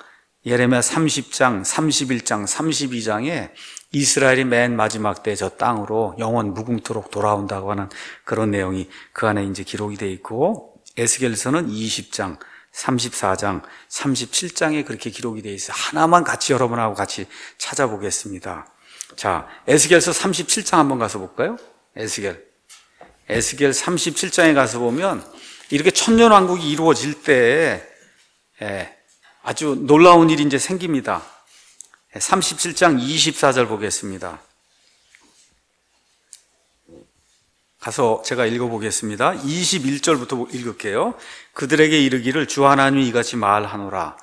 S1: 예레미야 30장, 31장, 32장에 이스라엘이 맨 마지막 때 저 땅으로 영원 무궁토록 돌아온다고 하는 그런 내용이 그 안에 이제 기록이 돼 있고 에스겔서는 20장, 34장, 37장에 그렇게 기록이 돼 있어요. 하나만 같이 여러분하고 같이 찾아보겠습니다. 자, 에스겔서 37장 한번 가서 볼까요? 에스겔. 에스겔 37장에 가서 보면 이렇게 천년 왕국이 이루어질 때 예, 아주 놀라운 일이 이제 생깁니다. 37장 예, 24절 보겠습니다. 가서 제가 읽어보겠습니다. 21절부터 읽을게요. 그들에게 이르기를 주 하나님이 이같이 말하노라.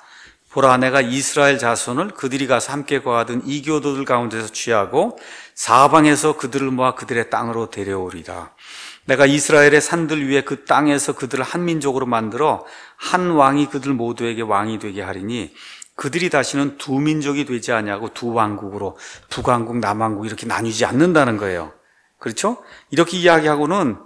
S1: 보라 내가 이스라엘 자손을 그들이 가서 함께 거하던 이교도들 가운데서 취하고 사방에서 그들을 모아 그들의 땅으로 데려오리라. 내가 이스라엘의 산들 위에 그 땅에서 그들을 한 민족으로 만들어 한 왕이 그들 모두에게 왕이 되게 하리니 그들이 다시는 두 민족이 되지 않냐고두 왕국으로 북왕국 남왕국 이렇게 나뉘지 않는다는 거예요. 그렇죠? 이렇게 이야기하고는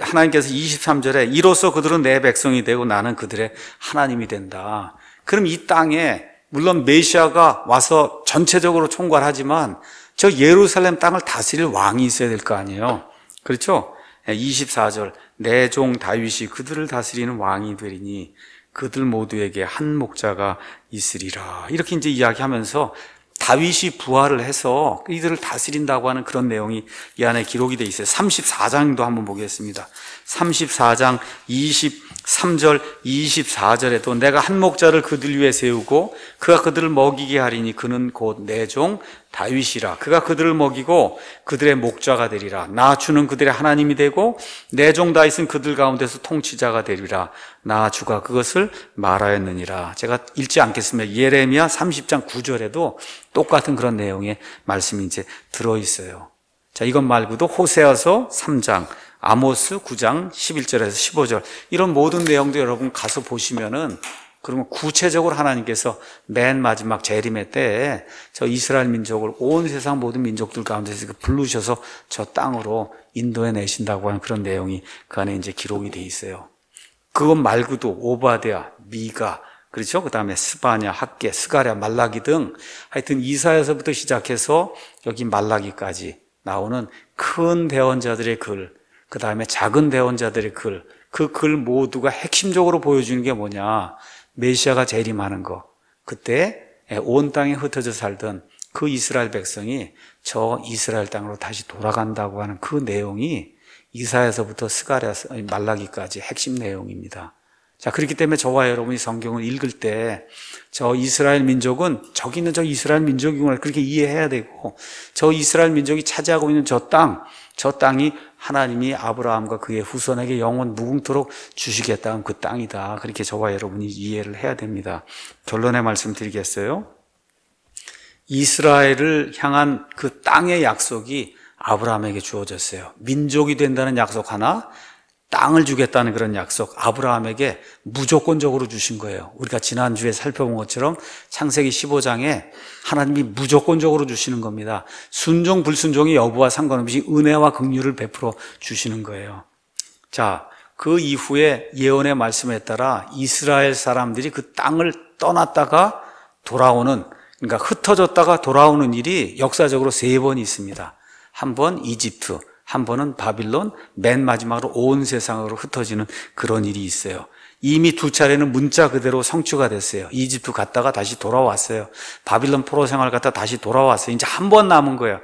S1: 하나님께서 23절에 이로써 그들은 내 백성이 되고 나는 그들의 하나님이 된다. 그럼 이 땅에 물론 메시아가 와서 전체적으로 총괄하지만 저 예루살렘 땅을 다스릴 왕이 있어야 될 거 아니에요. 그렇죠? 24절 예, 내종 다윗이 그들을 다스리는 왕이 되리니 그들 모두에게 한 목자가 있으리라. 이렇게 이제 이야기하면서 다윗이 부활을 해서 이들을 다스린다고 하는 그런 내용이 이 안에 기록이 돼 있어요. 34장도 한번 보겠습니다. 34장 20 3절 24절에도 내가 한 목자를 그들 위에 세우고 그가 그들을 먹이게 하리니 그는 곧 내 종 다윗이라 그가 그들을 먹이고 그들의 목자가 되리라 나 주는 그들의 하나님이 되고 내 종 다윗은 그들 가운데서 통치자가 되리라 나 주가 그것을 말하였느니라 제가 읽지 않겠습니다 예레미야 30장 9절에도 똑같은 그런 내용의 말씀이 이제 들어 있어요 자 이것 말고도 호세아서 3장 아모스 9장 11절에서 15절 이런 모든 내용도 여러분 가서 보시면은 그러면 구체적으로 하나님께서 맨 마지막 재림의 때 저 이스라엘 민족을 온 세상 모든 민족들 가운데서 부르셔서 저 땅으로 인도해 내신다고 하는 그런 내용이 그 안에 이제 기록이 돼 있어요. 그것 말고도 오바데아, 미가, 그렇죠? 그 다음에 스바냐, 학계, 스가랴, 말라기 등 하여튼 이사에서부터 시작해서 여기 말라기까지 나오는 큰 대원자들의 글, 그 다음에 작은 대원자들의 글, 그 글 모두가 핵심적으로 보여주는 게 뭐냐. 메시아가 재림하는 거. 그때 예, 온 땅에 흩어져 살던 그 이스라엘 백성이 저 이스라엘 땅으로 다시 돌아간다고 하는 그 내용이 이사에서부터 스가랴 말라기까지 핵심 내용입니다. 자, 그렇기 때문에 저와 여러분이 성경을 읽을 때 저 이스라엘 민족은 저기 있는 저 이스라엘 민족이구나 그렇게 이해해야 되고 저 이스라엘 민족이 차지하고 있는 저 땅, 저 땅이 하나님이 아브라함과 그의 후손에게 영원 무궁토록 주시겠다는 그 땅이다. 그렇게 저와 여러분이 이해를 해야 됩니다. 결론의 말씀드리겠어요. 이스라엘을 향한 그 땅의 약속이 아브라함에게 주어졌어요. 민족이 된다는 약속 하나, 땅을 주겠다는 그런 약속 아브라함에게 무조건적으로 주신 거예요. 우리가 지난주에 살펴본 것처럼 창세기 15장에 하나님이 무조건적으로 주시는 겁니다. 순종 불순종의 여부와 상관없이 은혜와 긍휼을 베풀어 주시는 거예요. 자, 그 이후에 예언의 말씀에 따라 이스라엘 사람들이 그 땅을 떠났다가 돌아오는 그러니까 흩어졌다가 돌아오는 일이 역사적으로 세 번 있습니다. 한 번 이집트, 한 번은 바빌론, 맨 마지막으로 온 세상으로 흩어지는 그런 일이 있어요. 이미 두 차례는 문자 그대로 성취가 됐어요. 이집트 갔다가 다시 돌아왔어요. 바빌론 포로 생활 갔다 다시 돌아왔어요. 이제 한 번 남은 거예요.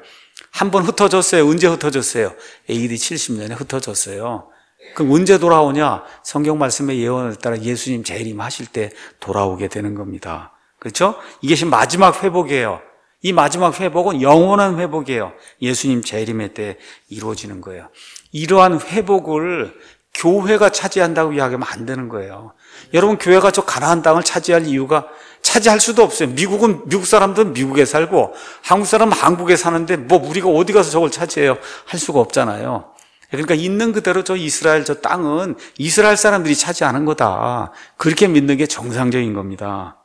S1: 한 번 흩어졌어요. 언제 흩어졌어요? AD 70년에 흩어졌어요. 그럼 언제 돌아오냐? 성경 말씀의 예언에 따라 예수님 재림하실 때 돌아오게 되는 겁니다. 그렇죠? 이게 지금 마지막 회복이에요. 이 마지막 회복은 영원한 회복이에요. 예수님 재림에 때 이루어지는 거예요. 이러한 회복을 교회가 차지한다고 이야기하면 안 되는 거예요. 여러분 교회가 저 가나안 땅을 차지할 이유가 차지할 수도 없어요. 미국은 미국 사람들은 미국에 살고 한국 사람은 한국에 사는데 뭐 우리가 어디 가서 저걸 차지해요? 할 수가 없잖아요. 그러니까 있는 그대로 저 이스라엘 저 땅은 이스라엘 사람들이 차지하는 거다. 그렇게 믿는 게 정상적인 겁니다.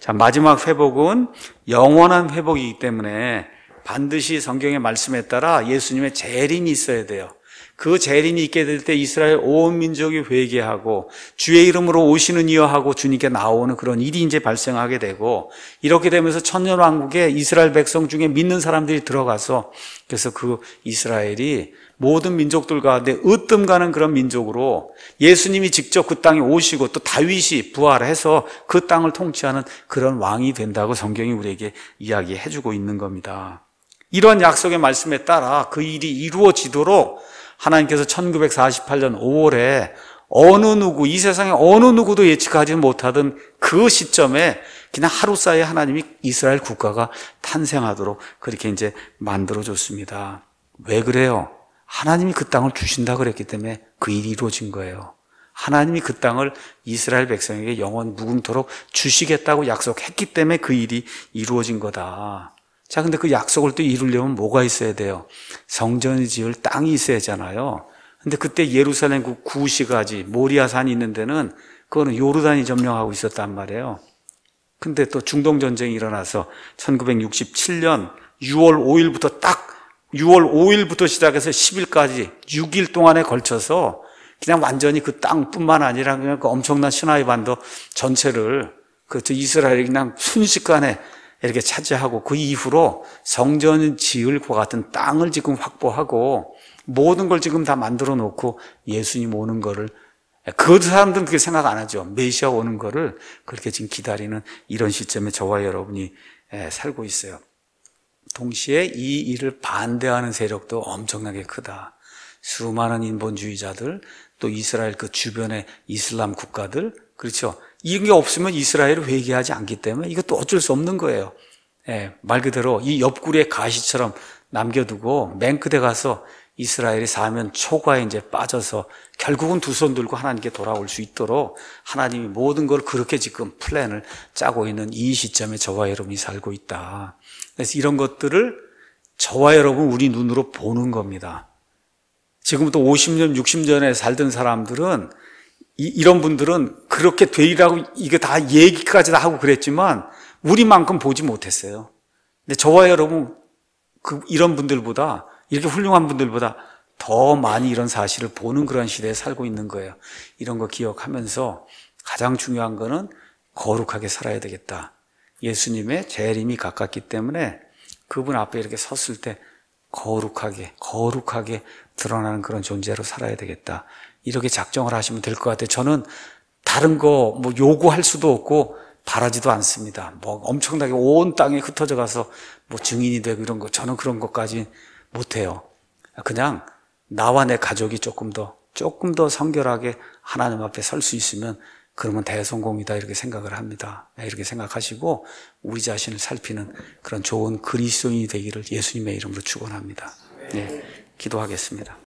S1: 자, 마지막 회복은 영원한 회복이기 때문에 반드시 성경의 말씀에 따라 예수님의 재림이 있어야 돼요. 그 재림이 있게 될 때 이스라엘 온 민족이 회개하고 주의 이름으로 오시는 이여 하고 주님께 나오는 그런 일이 이제 발생하게 되고 이렇게 되면서 천년 왕국에 이스라엘 백성 중에 믿는 사람들이 들어가서 그래서 그 이스라엘이 모든 민족들 과내 으뜸가는 그런 민족으로 예수님이 직접 그 땅에 오시고 또 다윗이 부활해서 그 땅을 통치하는 그런 왕이 된다고 성경이 우리에게 이야기해 주고 있는 겁니다. 이러한 약속의 말씀에 따라 그 일이 이루어지도록 하나님께서 1948년 5월에 어느 누구, 이 세상에 어느 누구도 예측하지 못하던 그 시점에 그냥 하루 사이에 하나님이 이스라엘 국가가 탄생하도록 그렇게 이제 만들어줬습니다. 왜 그래요? 하나님이 그 땅을 주신다 그랬기 때문에 그 일이 이루어진 거예요. 하나님이 그 땅을 이스라엘 백성에게 영원 무궁토록 주시겠다고 약속했기 때문에 그 일이 이루어진 거다. 자, 근데 그 약속을 또 이루려면 뭐가 있어야 돼요? 성전 지을 땅이 있어야잖아요. 근데 그때 예루살렘 그 구시가지 모리아산이 있는 데는 그거는 요르단이 점령하고 있었단 말이에요. 근데 또 중동 전쟁이 일어나서 1967년 6월 5일부터 딱 6월 5일부터 시작해서 10일까지 6일 동안에 걸쳐서 그냥 완전히 그 땅뿐만 아니라 그냥 그 엄청난 신나의 반도 전체를 그 이스라엘이 그냥 순식간에 이렇게 차지하고 그 이후로 성전 지을 것 같은 땅을 지금 확보하고 모든 걸 지금 다 만들어 놓고 예수님 오는 거를 그 사람들은 그렇게 생각 안 하죠. 메시아 오는 거를 그렇게 지금 기다리는 이런 시점에 저와 여러분이 살고 있어요. 동시에 이 일을 반대하는 세력도 엄청나게 크다. 수많은 인본주의자들, 또 이스라엘 그 주변의 이슬람 국가들, 그렇죠. 이런 게 없으면 이스라엘을 회개하지 않기 때문에 이것도 어쩔 수 없는 거예요. 예, 말 그대로 이 옆구리에 가시처럼 남겨두고 맨 끝에 가서 이스라엘이 사면 초과에 이제 빠져서 결국은 두 손 들고 하나님께 돌아올 수 있도록 하나님이 모든 걸 그렇게 지금 플랜을 짜고 있는 이 시점에 저와 여러분이 살고 있다. 그래서 이런 것들을 저와 여러분 우리 눈으로 보는 겁니다. 지금부터 50년, 60년에 살던 사람들은 이, 런 분들은 그렇게 되리라고 이게 다 얘기까지 다 하고 그랬지만 우리만큼 보지 못했어요. 근데 저와 여러분 그 이런 분들보다 이렇게 훌륭한 분들보다 더 많이 이런 사실을 보는 그런 시대에 살고 있는 거예요. 이런 거 기억하면서 가장 중요한 거는 거룩하게 살아야 되겠다. 예수님의 재림이 가깝기 때문에 그분 앞에 이렇게 섰을 때 거룩하게, 거룩하게 드러나는 그런 존재로 살아야 되겠다. 이렇게 작정을 하시면 될 것 같아요. 저는 다른 거 뭐 요구할 수도 없고 바라지도 않습니다. 뭐 엄청나게 온 땅에 흩어져 가서 뭐 증인이 되고 이런 거 저는 그런 것까지 못해요. 그냥 나와 내 가족이 조금 더 조금 더 성결하게 하나님 앞에 설 수 있으면 그러면 대성공이다 이렇게 생각을 합니다. 이렇게 생각하시고 우리 자신을 살피는 그런 좋은 그리스도인이 되기를 예수님의 이름으로 축원합니다. 네, 기도하겠습니다.